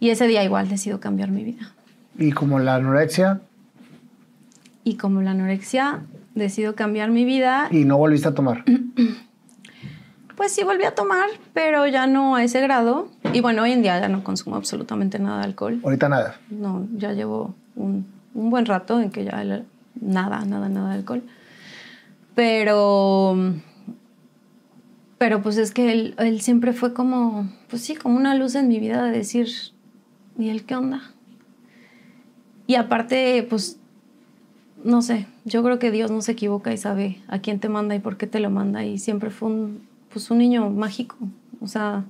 Y ese día igual decido cambiar mi vida. ¿Y como la anorexia? Y como la anorexia, decido cambiar mi vida. ¿Y no volviste a tomar? Pues sí, volví a tomar, pero ya no a ese grado. Y bueno, hoy en día ya no consumo absolutamente nada de alcohol. ¿Ahorita nada? No, ya llevo un, buen rato en que ya nada, nada, nada de alcohol. Pero, pero pues es que él, él siempre fue como, pues sí, como una luz en mi vida de decir, ¿y él qué onda? Y aparte, pues no sé, yo creo que Dios no se equivoca y sabe a quién te manda y por qué te lo manda. Y siempre fue un, pues un niño mágico. O sea,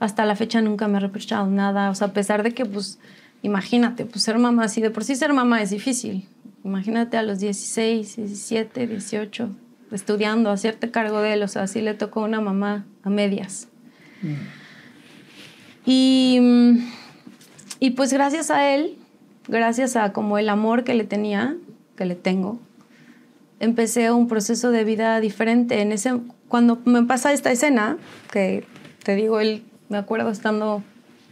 hasta la fecha nunca me ha reprochado nada. O sea, a pesar de que, pues, imagínate, pues ser mamá, si de por sí ser mamá es difícil. Imagínate a los 16, 17, 18, estudiando, hacerte cargo de él. O sea, así le tocó una mamá a medias. Mm. Y, y pues gracias a él, gracias a como el amor que le tenía, le tengo, empecé un proceso de vida diferente. En ese, cuando me pasa esta escena, que te digo, él, me acuerdo estando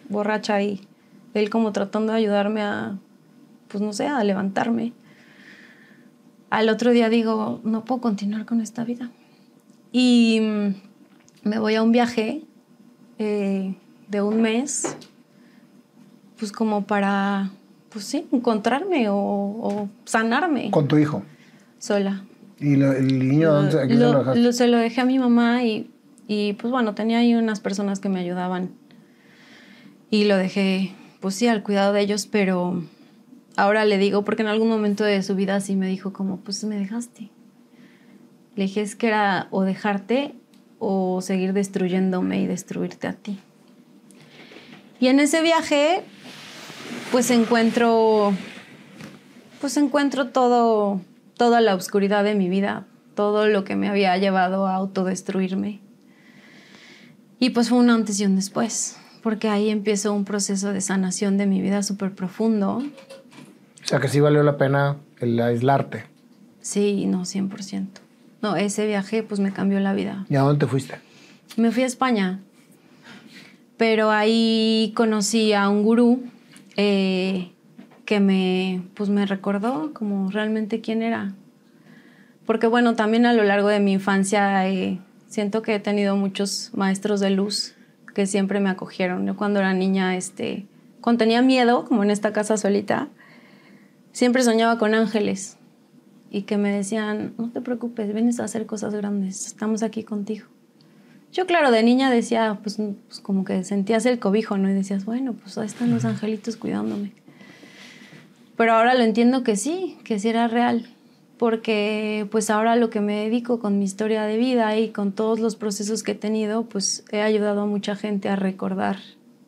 borracha y él como tratando de ayudarme a, pues no sé, a levantarme. Al otro día digo, no puedo continuar con esta vida. Y mm, me voy a un viaje eh, de un mes, pues como para pues sí, encontrarme o, sanarme. ¿Con tu hijo? Sola. ¿Y el niño dónde, se lo se lo dejé a mi mamá y, y, pues bueno, tenía ahí unas personas que me ayudaban. Y lo dejé, pues sí, al cuidado de ellos, pero ahora le digo, porque en algún momento de su vida sí me dijo como, pues me dejaste. Le dije, es que era o dejarte o seguir destruyéndome y destruirte a ti. Y en ese viaje, pues encuentro, pues encuentro todo, toda la oscuridad de mi vida, todo lo que me había llevado a autodestruirme. Y pues fue un antes y un después, porque ahí empiezo un proceso de sanación de mi vida súper profundo. O sea que sí valió la pena el aislarte. Sí, no, 100%. No, ese viaje pues me cambió la vida. ¿Y a dónde fuiste? Me fui a España, pero ahí conocí a un gurú eh, que me, pues me recordó como realmente quién era. Porque bueno, también a lo largo de mi infancia eh, siento que he tenido muchos maestros de luz que siempre me acogieron. Yo cuando era niña, este, cuando tenía miedo, como en esta casa solita, siempre soñaba con ángeles y que me decían, no te preocupes, vienes a hacer cosas grandes, estamos aquí contigo. Yo, claro, de niña decía, pues, pues, como que sentías el cobijo, ¿no? Y decías, bueno, pues ahí están los angelitos cuidándome. Pero ahora lo entiendo que sí, que sí era real. Porque pues ahora lo que me dedico con mi historia de vida y con todos los procesos que he tenido, pues he ayudado a mucha gente a recordar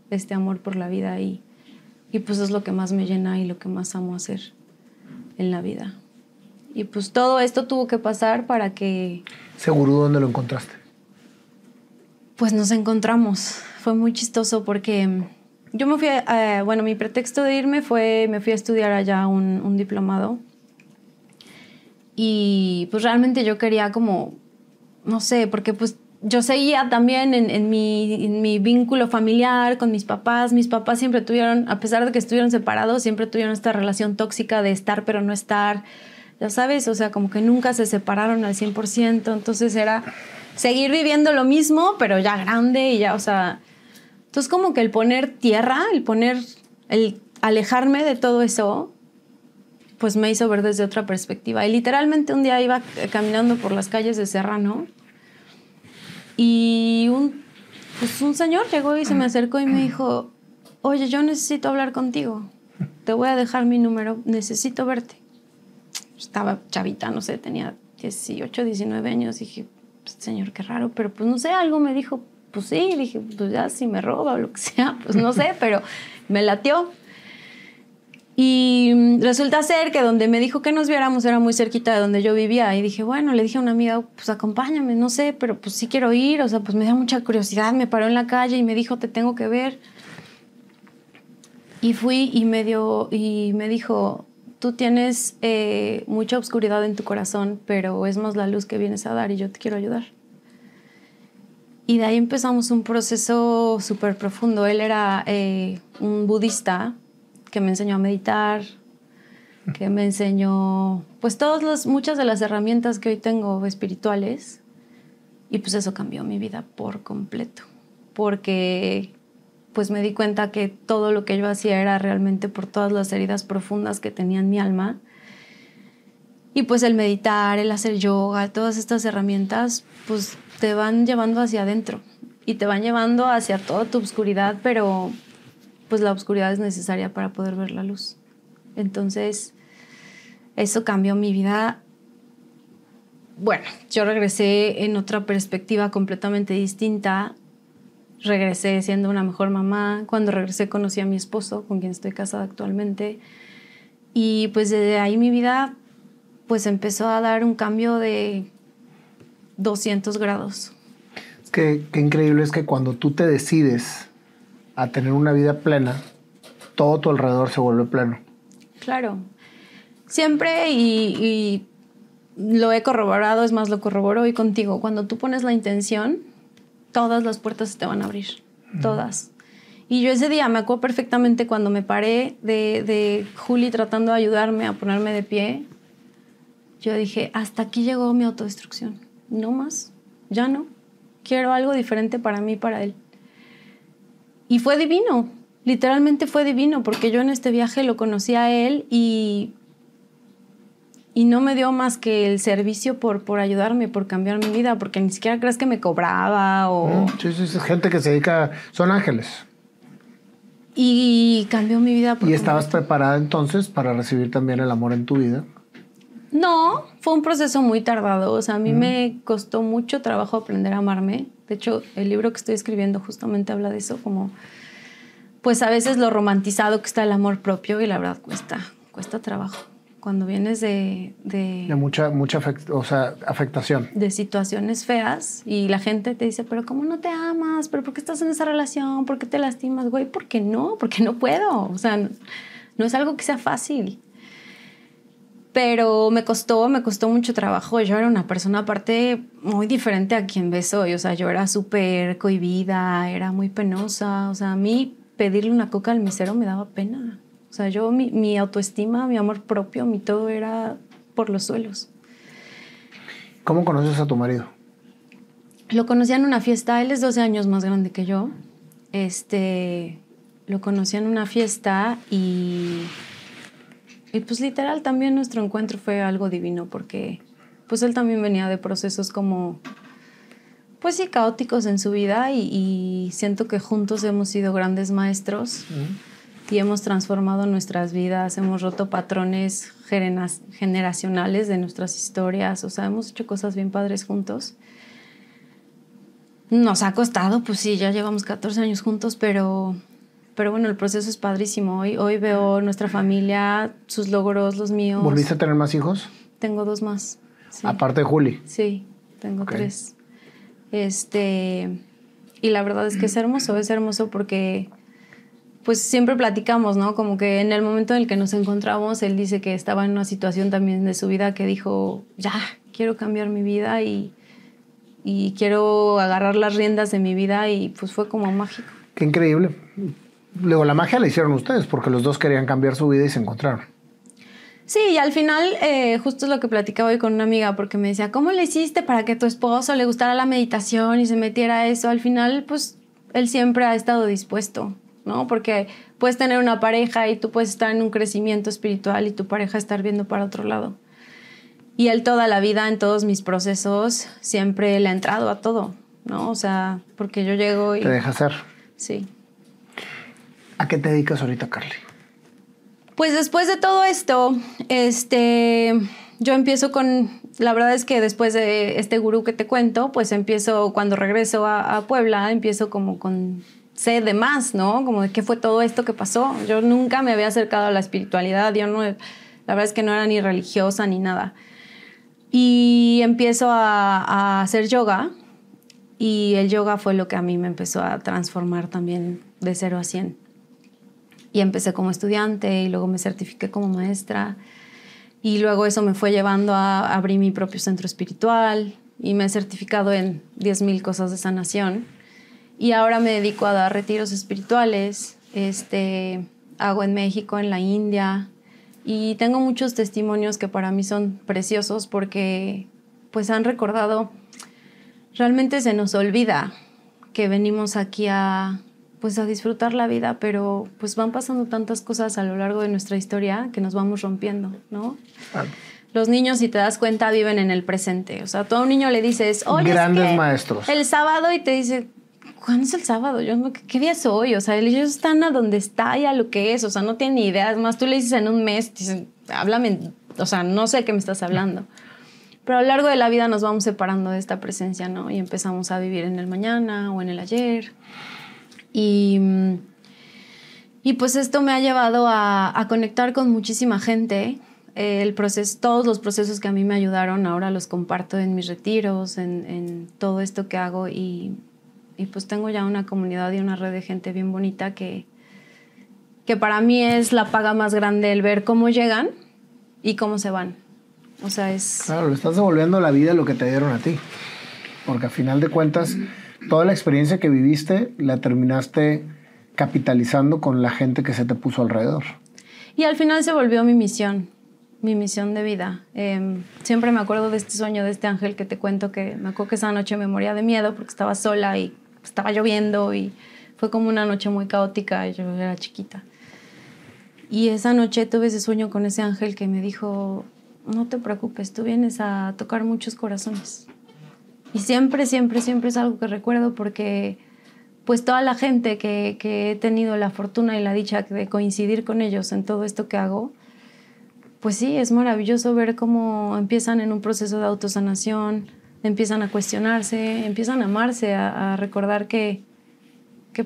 este amor por la vida y, y pues es lo que más me llena y lo que más amo hacer en la vida. Y pues todo esto tuvo que pasar para que... ¿Seguro dónde lo encontraste? pues nos encontramos. Fue muy chistoso porque yo me fui, a, bueno, mi pretexto de irme fue, me fui a estudiar allá un, diplomado. Y pues realmente yo quería como, no sé, porque pues yo seguía también en, mi, en, mi, vínculo familiar con mis papás. Mis papás siempre tuvieron, a pesar de que estuvieron separados, siempre tuvieron esta relación tóxica de estar pero no estar. Ya sabes, o sea, como que nunca se separaron al 100%. Entonces era seguir viviendo lo mismo, pero ya grande y ya, o sea. Entonces, como que el poner tierra, el poner, el alejarme de todo eso, pues me hizo ver desde otra perspectiva. Y literalmente un día iba caminando por las calles de Serrano y un, pues un señor llegó y se me acercó y me dijo, oye, yo necesito hablar contigo, te voy a dejar mi número, necesito verte. Estaba chavita, no sé, tenía 18, 19 años, y dije, pues, señor, qué raro, pero pues no sé, algo me dijo, pues sí, dije, pues ya si me roba o lo que sea, pues no sé, pero me latió. Y resulta ser que donde me dijo que nos viéramos era muy cerquita de donde yo vivía. Y dije, bueno, le dije a una amiga, pues acompáñame, no sé, pero pues sí quiero ir. O sea, pues me da mucha curiosidad. Me paró en la calle y me dijo, te tengo que ver. Y fui y me, dio, y me dijo, tú tienes eh, mucha oscuridad en tu corazón, pero es más la luz que vienes a dar y yo te quiero ayudar. Y de ahí empezamos un proceso súper profundo. Él era eh, un budista que me enseñó a meditar, que me enseñó, pues todas las, muchas de las herramientas que hoy tengo espirituales. Y pues eso cambió mi vida por completo, porque pues me di cuenta que todo lo que yo hacía era realmente por todas las heridas profundas que tenía en mi alma. Y pues el meditar, el hacer yoga, todas estas herramientas, pues te van llevando hacia adentro y te van llevando hacia toda tu oscuridad, pero pues la oscuridad es necesaria para poder ver la luz. Entonces, eso cambió mi vida. Bueno, yo regresé en otra perspectiva completamente distinta regresé siendo una mejor mamá. Cuando regresé conocí a mi esposo, con quien estoy casada actualmente. Y pues desde ahí mi vida pues empezó a dar un cambio de 200 grados. Qué, qué increíble es que cuando tú te decides a tener una vida plena, todo tu alrededor se vuelve pleno. Claro. Siempre y, y lo he corroborado, es más, lo corroboro hoy contigo. Cuando tú pones la intención, todas las puertas se te van a abrir, todas. Y yo ese día me acuerdo perfectamente cuando me paré de, de Juli tratando de ayudarme a ponerme de pie, yo dije, hasta aquí llegó mi autodestrucción, no más, ya no, quiero algo diferente para mí, para él. Y fue divino, literalmente fue divino, porque yo en este viaje lo conocí a él y y no me dio más que el servicio por, por ayudarme, por cambiar mi vida, porque ni siquiera crees que me cobraba o... Mm, sí, sí, sí gente que se dedica, son ángeles. Y cambió mi vida. ¿Y estabas preparada entonces para recibir también el amor en tu vida? No, fue un proceso muy tardado, o sea, a mí mm. me costó mucho trabajo aprender a amarme. De hecho, el libro que estoy escribiendo justamente habla de eso, como pues a veces lo romantizado que está el amor propio y la verdad cuesta, cuesta trabajo cuando vienes de... De, mucha, mucha o sea, afectación. De situaciones feas y la gente te dice, pero ¿cómo no te amas? ¿Pero por qué estás en esa relación? ¿Por qué te lastimas? Güey, ¿por qué no? Porque no puedo. O sea, no, es algo que sea fácil. Pero me costó, me costó mucho trabajo. Yo era una persona aparte muy diferente a quien ves hoy. O sea, yo era súper cohibida, era muy penosa. O sea, a mí pedirle una coca al misero me daba pena. O sea, yo, mi, autoestima, mi amor propio, mi todo era por los suelos. ¿Cómo conoces a tu marido? Lo conocí en una fiesta, él es 12 años más grande que yo. Este, lo conocí en una fiesta y, y pues literal también nuestro encuentro fue algo divino porque pues él también venía de procesos como, pues sí, caóticos en su vida y, siento que juntos hemos sido grandes maestros y hemos transformado nuestras vidas, hemos roto patrones generacionales de nuestras historias, o sea, hemos hecho cosas bien padres juntos. Nos ha costado, pues sí, ya llevamos 14 años juntos, pero, pero bueno, el proceso es padrísimo. Hoy, hoy veo nuestra familia, sus logros, los míos. ¿Volviste a tener más hijos? Tengo dos más. Aparte de Juli. Sí, tengo tres. Este, y la verdad es que es hermoso, es hermoso porque pues siempre platicamos, ¿no? Como que en el momento en el que nos encontramos, él dice que estaba en una situación también de su vida que dijo, ya, quiero cambiar mi vida y, quiero agarrar las riendas de mi vida y pues fue como mágico. Qué increíble. Luego, la magia la hicieron ustedes porque los dos querían cambiar su vida y se encontraron. Sí, y al final, eh, justo es lo que platicaba hoy con una amiga, porque me decía, ¿cómo le hiciste para que tu esposo le gustara la meditación y se metiera a eso? Al final, pues él siempre ha estado dispuesto. ¿no? Porque puedes tener una pareja y tú puedes estar en un crecimiento espiritual y tu pareja estar viendo para otro lado. Y él toda la vida, en todos mis procesos, siempre le ha entrado a todo, ¿no? O sea, porque yo llego y... Te deja hacer Sí. ¿A qué te dedicas ahorita, Carly? Pues después de todo esto, este, yo empiezo con, la verdad es que después de este gurú que te cuento, pues empiezo, cuando regreso a Puebla, empiezo como con sé de más, ¿no? Como de qué fue todo esto que pasó. Yo nunca me había acercado a la espiritualidad, yo no, la verdad es que no era ni religiosa ni nada. Y empiezo a, hacer yoga y el yoga fue lo que a mí me empezó a transformar también de cero a cien. Y empecé como estudiante y luego me certifiqué como maestra y luego eso me fue llevando a abrir mi propio centro espiritual y me he certificado en 10.000 cosas de sanación y ahora me dedico a dar retiros espirituales, este, hago en México, en la India, y tengo muchos testimonios que para mí son preciosos porque pues han recordado, realmente se nos olvida que venimos aquí a pues a disfrutar la vida, pero pues van pasando tantas cosas a lo largo de nuestra historia que nos vamos rompiendo, ¿no? Los niños, si te das cuenta, viven en el presente. O sea, todo a un niño le dices, oye, grandes maestros. El sábado y te dice, ¿cuándo es el sábado? Yo, ¿qué día es hoy? O sea, ellos están a donde está y a lo que es, o sea, no tienen ni idea. más, tú le dices en un mes, dicen, háblame, o sea, no sé qué me estás hablando. Pero a lo largo de la vida nos vamos separando de esta presencia, ¿no? Y empezamos a vivir en el mañana o en el ayer. Y, y pues esto me ha llevado a, conectar con muchísima gente. El proceso, todos los procesos que a mí me ayudaron ahora los comparto en mis retiros, en, en todo esto que hago y, y pues tengo ya una comunidad y una red de gente bien bonita que, que para mí es la paga más grande el ver cómo llegan y cómo se van. O sea, es... Claro, le estás devolviendo la vida lo que te dieron a ti. Porque a final de cuentas, toda la experiencia que viviste la terminaste capitalizando con la gente que se te puso alrededor. Y al final se volvió mi misión, mi misión de vida. Em, siempre me acuerdo de este sueño de este ángel que te cuento que me acuerdo que esa noche me moría de miedo porque estaba sola y estaba lloviendo y fue como una noche muy caótica, yo era chiquita. Y esa noche tuve ese sueño con ese ángel que me dijo, no te preocupes, tú vienes a tocar muchos corazones. Y siempre, siempre, siempre es algo que recuerdo porque pues toda la gente que, que, he tenido la fortuna y la dicha de coincidir con ellos en todo esto que hago, pues sí, es maravilloso ver cómo empiezan en un proceso de autosanación, empiezan a cuestionarse, empiezan a amarse, a, recordar que,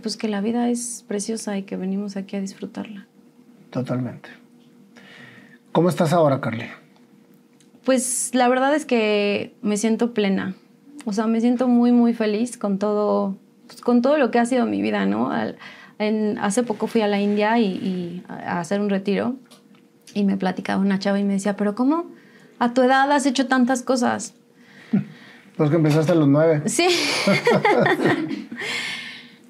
pues, que la vida es preciosa y que venimos aquí a disfrutarla. Totalmente. ¿Cómo estás ahora, Carly? Pues la verdad es que me siento plena. O sea, me siento muy, muy feliz con todo, pues, con todo lo que ha sido mi vida, ¿no? hace poco fui a la India y, a hacer un retiro y me platicaba una chava y me decía, pero ¿cómo a tu edad has hecho tantas cosas? Pues que empezaste a los nueve. Sí.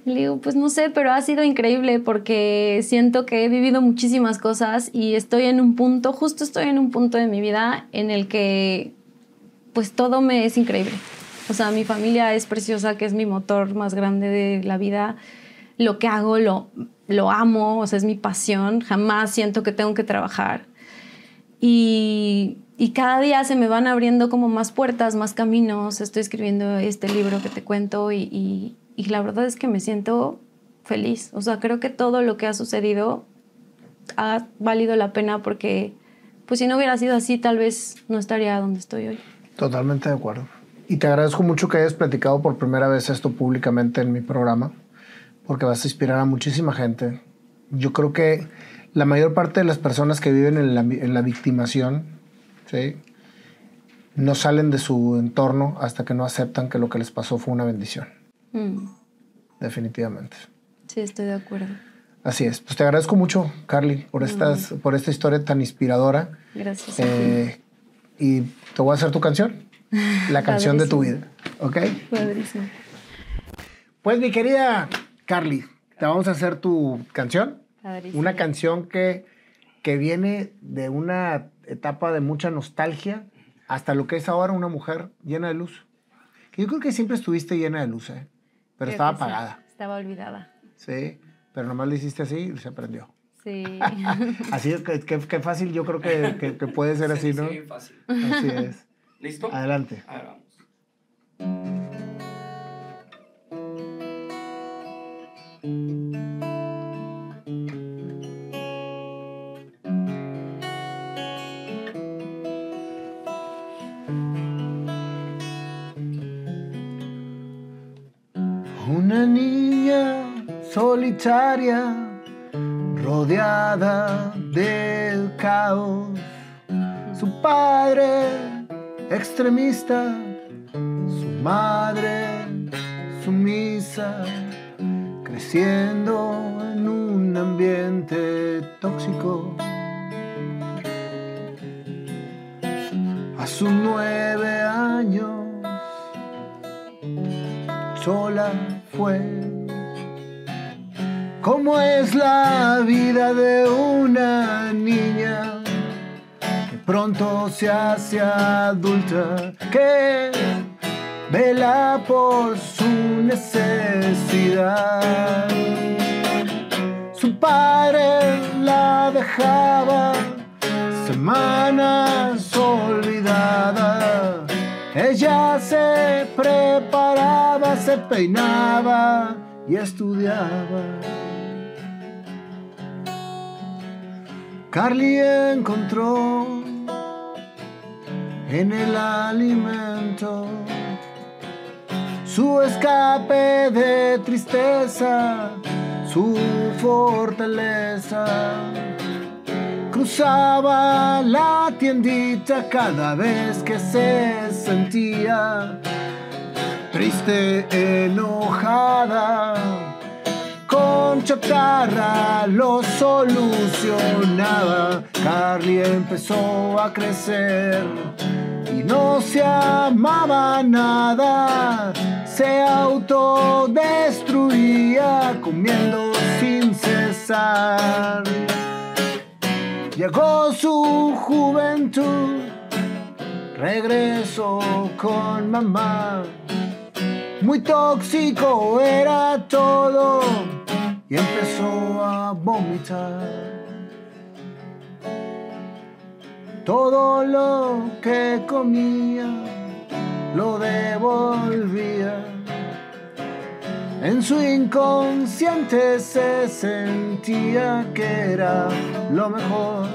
Le digo, pues no sé, pero ha sido increíble porque siento que he vivido muchísimas cosas y estoy en un punto, justo estoy en un punto de mi vida en el que pues todo me es increíble. O sea, mi familia es preciosa, que es mi motor más grande de la vida. Lo que hago lo, lo amo, o sea, es mi pasión. Jamás siento que tengo que trabajar. Y, cada día se me van abriendo como más puertas, más caminos. Estoy escribiendo este libro que te cuento y, y la verdad es que me siento feliz. O sea, creo que todo lo que ha sucedido ha valido la pena porque, pues si no hubiera sido así, tal vez no estaría donde estoy hoy. Totalmente de acuerdo. Y te agradezco mucho que hayas platicado por primera vez esto públicamente en mi programa, porque vas a inspirar a muchísima gente. Yo creo que la mayor parte de las personas que viven en la, victimación, ¿sí? no salen de su entorno hasta que no aceptan que lo que les pasó fue una bendición. Mm. Definitivamente. Sí, estoy de acuerdo. Así es. Pues te agradezco mucho, Carly, por, por esta historia tan inspiradora. Gracias. Eh, y te voy a hacer tu canción. La canción de tu vida. ¿Ok? Padrísimo. Pues mi querida Carly, te vamos a hacer tu canción. Una canción que, que viene de una etapa de mucha nostalgia hasta lo que es ahora una mujer llena de luz. Yo creo que siempre estuviste llena de luz, ¿eh? pero estaba apagada. Estaba olvidada. Sí, pero nomás lo hiciste así y se aprendió. Sí. así que, que, fácil, yo creo que, puede ser así, ¿no? Sí, fácil. Así es. ¿Listo? Adelante. A ver, vamos. rodeada del caos. Su padre extremista, su madre sumisa, creciendo en un ambiente tóxico. A sus nueve años, sola fue cómo es la vida de una niña que pronto se hace adulta, que vela por su necesidad. Su padre la dejaba semanas olvidada. Ella se preparaba, se peinaba y estudiaba. Carly encontró en el alimento su escape de tristeza, su fortaleza. Cruzaba la tiendita cada vez que se sentía triste, enojada con chatarra lo solucionaba. Carly empezó a crecer y no se amaba nada. Se autodestruía comiendo sin cesar. Llegó su juventud, regresó con mamá muy tóxico era todo y empezó a vomitar todo lo que comía lo devolvía. En su inconsciente se sentía que era lo mejor.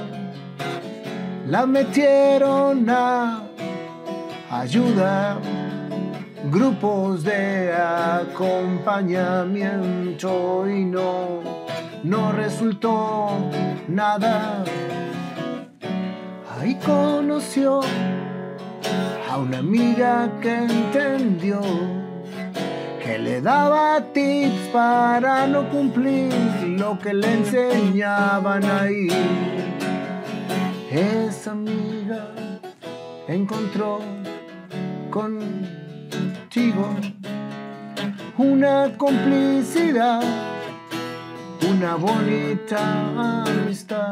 La metieron a ayudar grupos de acompañamiento y no, no resultó nada. Ahí conoció a una amiga que entendió que le daba tips para no cumplir lo que le enseñaban ahí. Esa amiga encontró con una complicidad, una bonita amistad.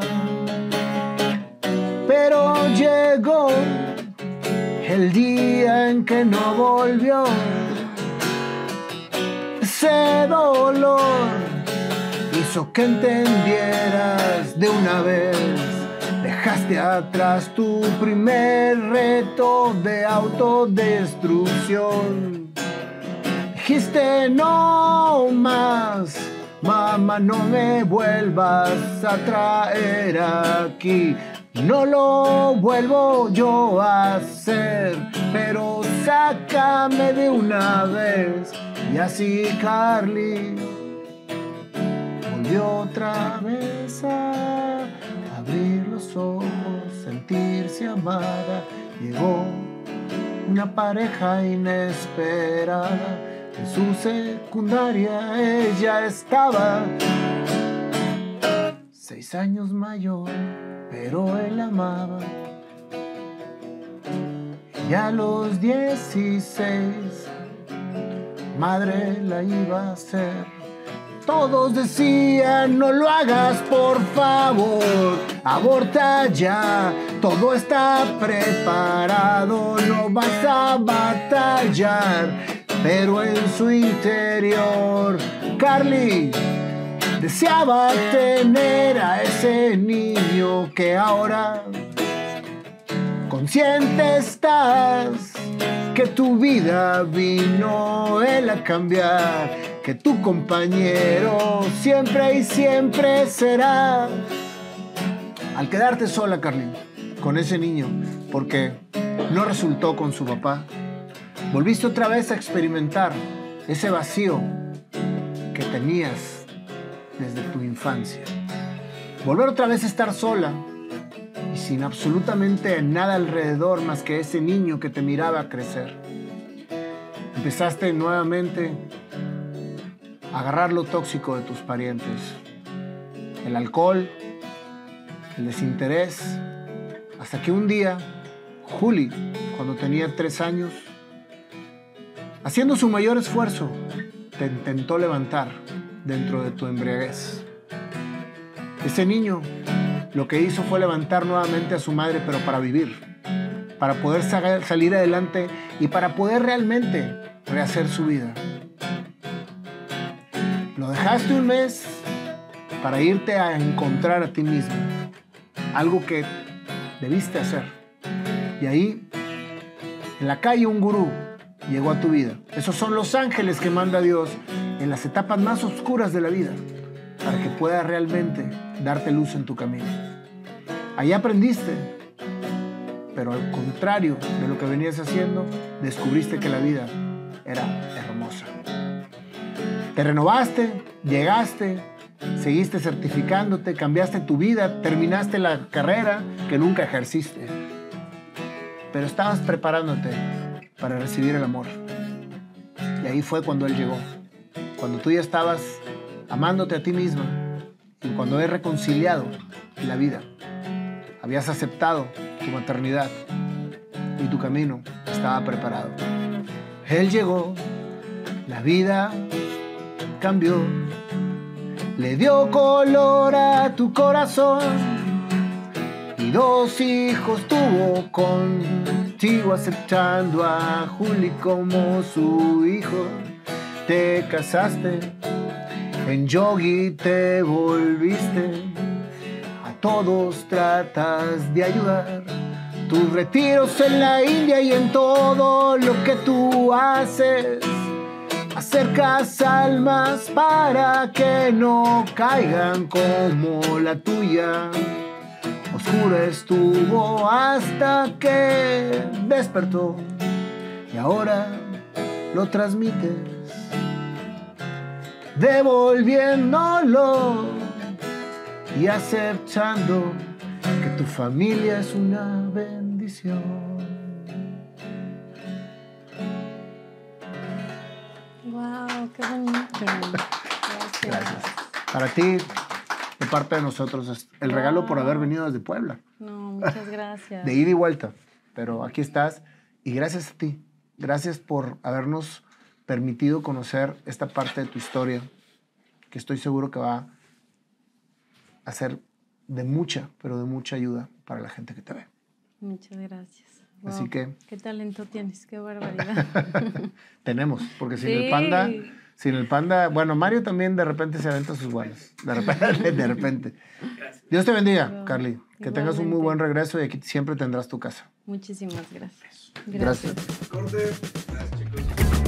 Pero llegó el día en que no volvió ese dolor hizo que entendieras de una vez Dejaste atrás tu primer reto de autodestrucción. Dijiste no más, mamá, no me vuelvas a traer aquí. No lo vuelvo yo a hacer, pero sácame de una vez. Y así Carly volvió otra vez sentirse amada. Llegó una pareja inesperada. En su secundaria ella estaba seis años mayor, pero él amaba. Y a los dieciséis madre la iba a ser. Todos decían, no lo hagas por favor, aborta ya, todo está preparado, no vas a batallar, pero en su interior, Carly deseaba tener a ese niño que ahora consciente estás que tu vida vino él a cambiar que tu compañero siempre y siempre será. Al quedarte sola, Carlin, con ese niño, porque no resultó con su papá, volviste otra vez a experimentar ese vacío que tenías desde tu infancia. Volver otra vez a estar sola y sin absolutamente nada alrededor más que ese niño que te miraba crecer. Empezaste nuevamente agarrar lo tóxico de tus parientes, el alcohol, el desinterés, hasta que un día, Juli, cuando tenía tres años, haciendo su mayor esfuerzo, te intentó levantar dentro de tu embriaguez. Ese niño lo que hizo fue levantar nuevamente a su madre, pero para vivir, para poder salir adelante y para poder realmente rehacer su vida. Lo dejaste un mes para irte a encontrar a ti mismo. Algo que debiste hacer. Y ahí, en la calle, un gurú llegó a tu vida. Esos son los ángeles que manda Dios en las etapas más oscuras de la vida para que pueda realmente darte luz en tu camino. Ahí aprendiste, pero al contrario de lo que venías haciendo, descubriste que la vida era hermosa. Te renovaste, llegaste, seguiste certificándote, cambiaste tu vida, terminaste la carrera que nunca ejerciste. Pero estabas preparándote para recibir el amor. Y ahí fue cuando Él llegó. Cuando tú ya estabas amándote a ti misma y cuando he reconciliado la vida. Habías aceptado tu maternidad y tu camino estaba preparado. Él llegó, la vida cambió, le dio color a tu corazón y dos hijos tuvo contigo aceptando a Juli como su hijo. Te casaste, en yogi te volviste, a todos tratas de ayudar. Tus retiros en la India y en todo lo que tú haces acercas almas para que no caigan como la tuya. Oscura estuvo hasta que despertó y ahora lo transmites, devolviéndolo y aceptando que tu familia es una bendición. ¡Wow! ¡Qué bonito! Gracias. Para ti, de parte de nosotros, el regalo por haber venido desde Puebla. No, muchas gracias. De ida y vuelta. Pero aquí estás y gracias a ti. Gracias por habernos permitido conocer esta parte de tu historia, que estoy seguro que va a ser de mucha, pero de mucha ayuda para la gente que te ve. Muchas gracias. Así que. Qué talento tienes, qué barbaridad. Tenemos, porque sin el panda, sin el panda, bueno, Mario también de repente se aventa sus guantes De repente, de repente. Dios te bendiga, Carly. Que tengas un muy buen regreso y aquí siempre tendrás tu casa. Muchísimas gracias. Gracias. gracias. Corte. Gracias, chicos.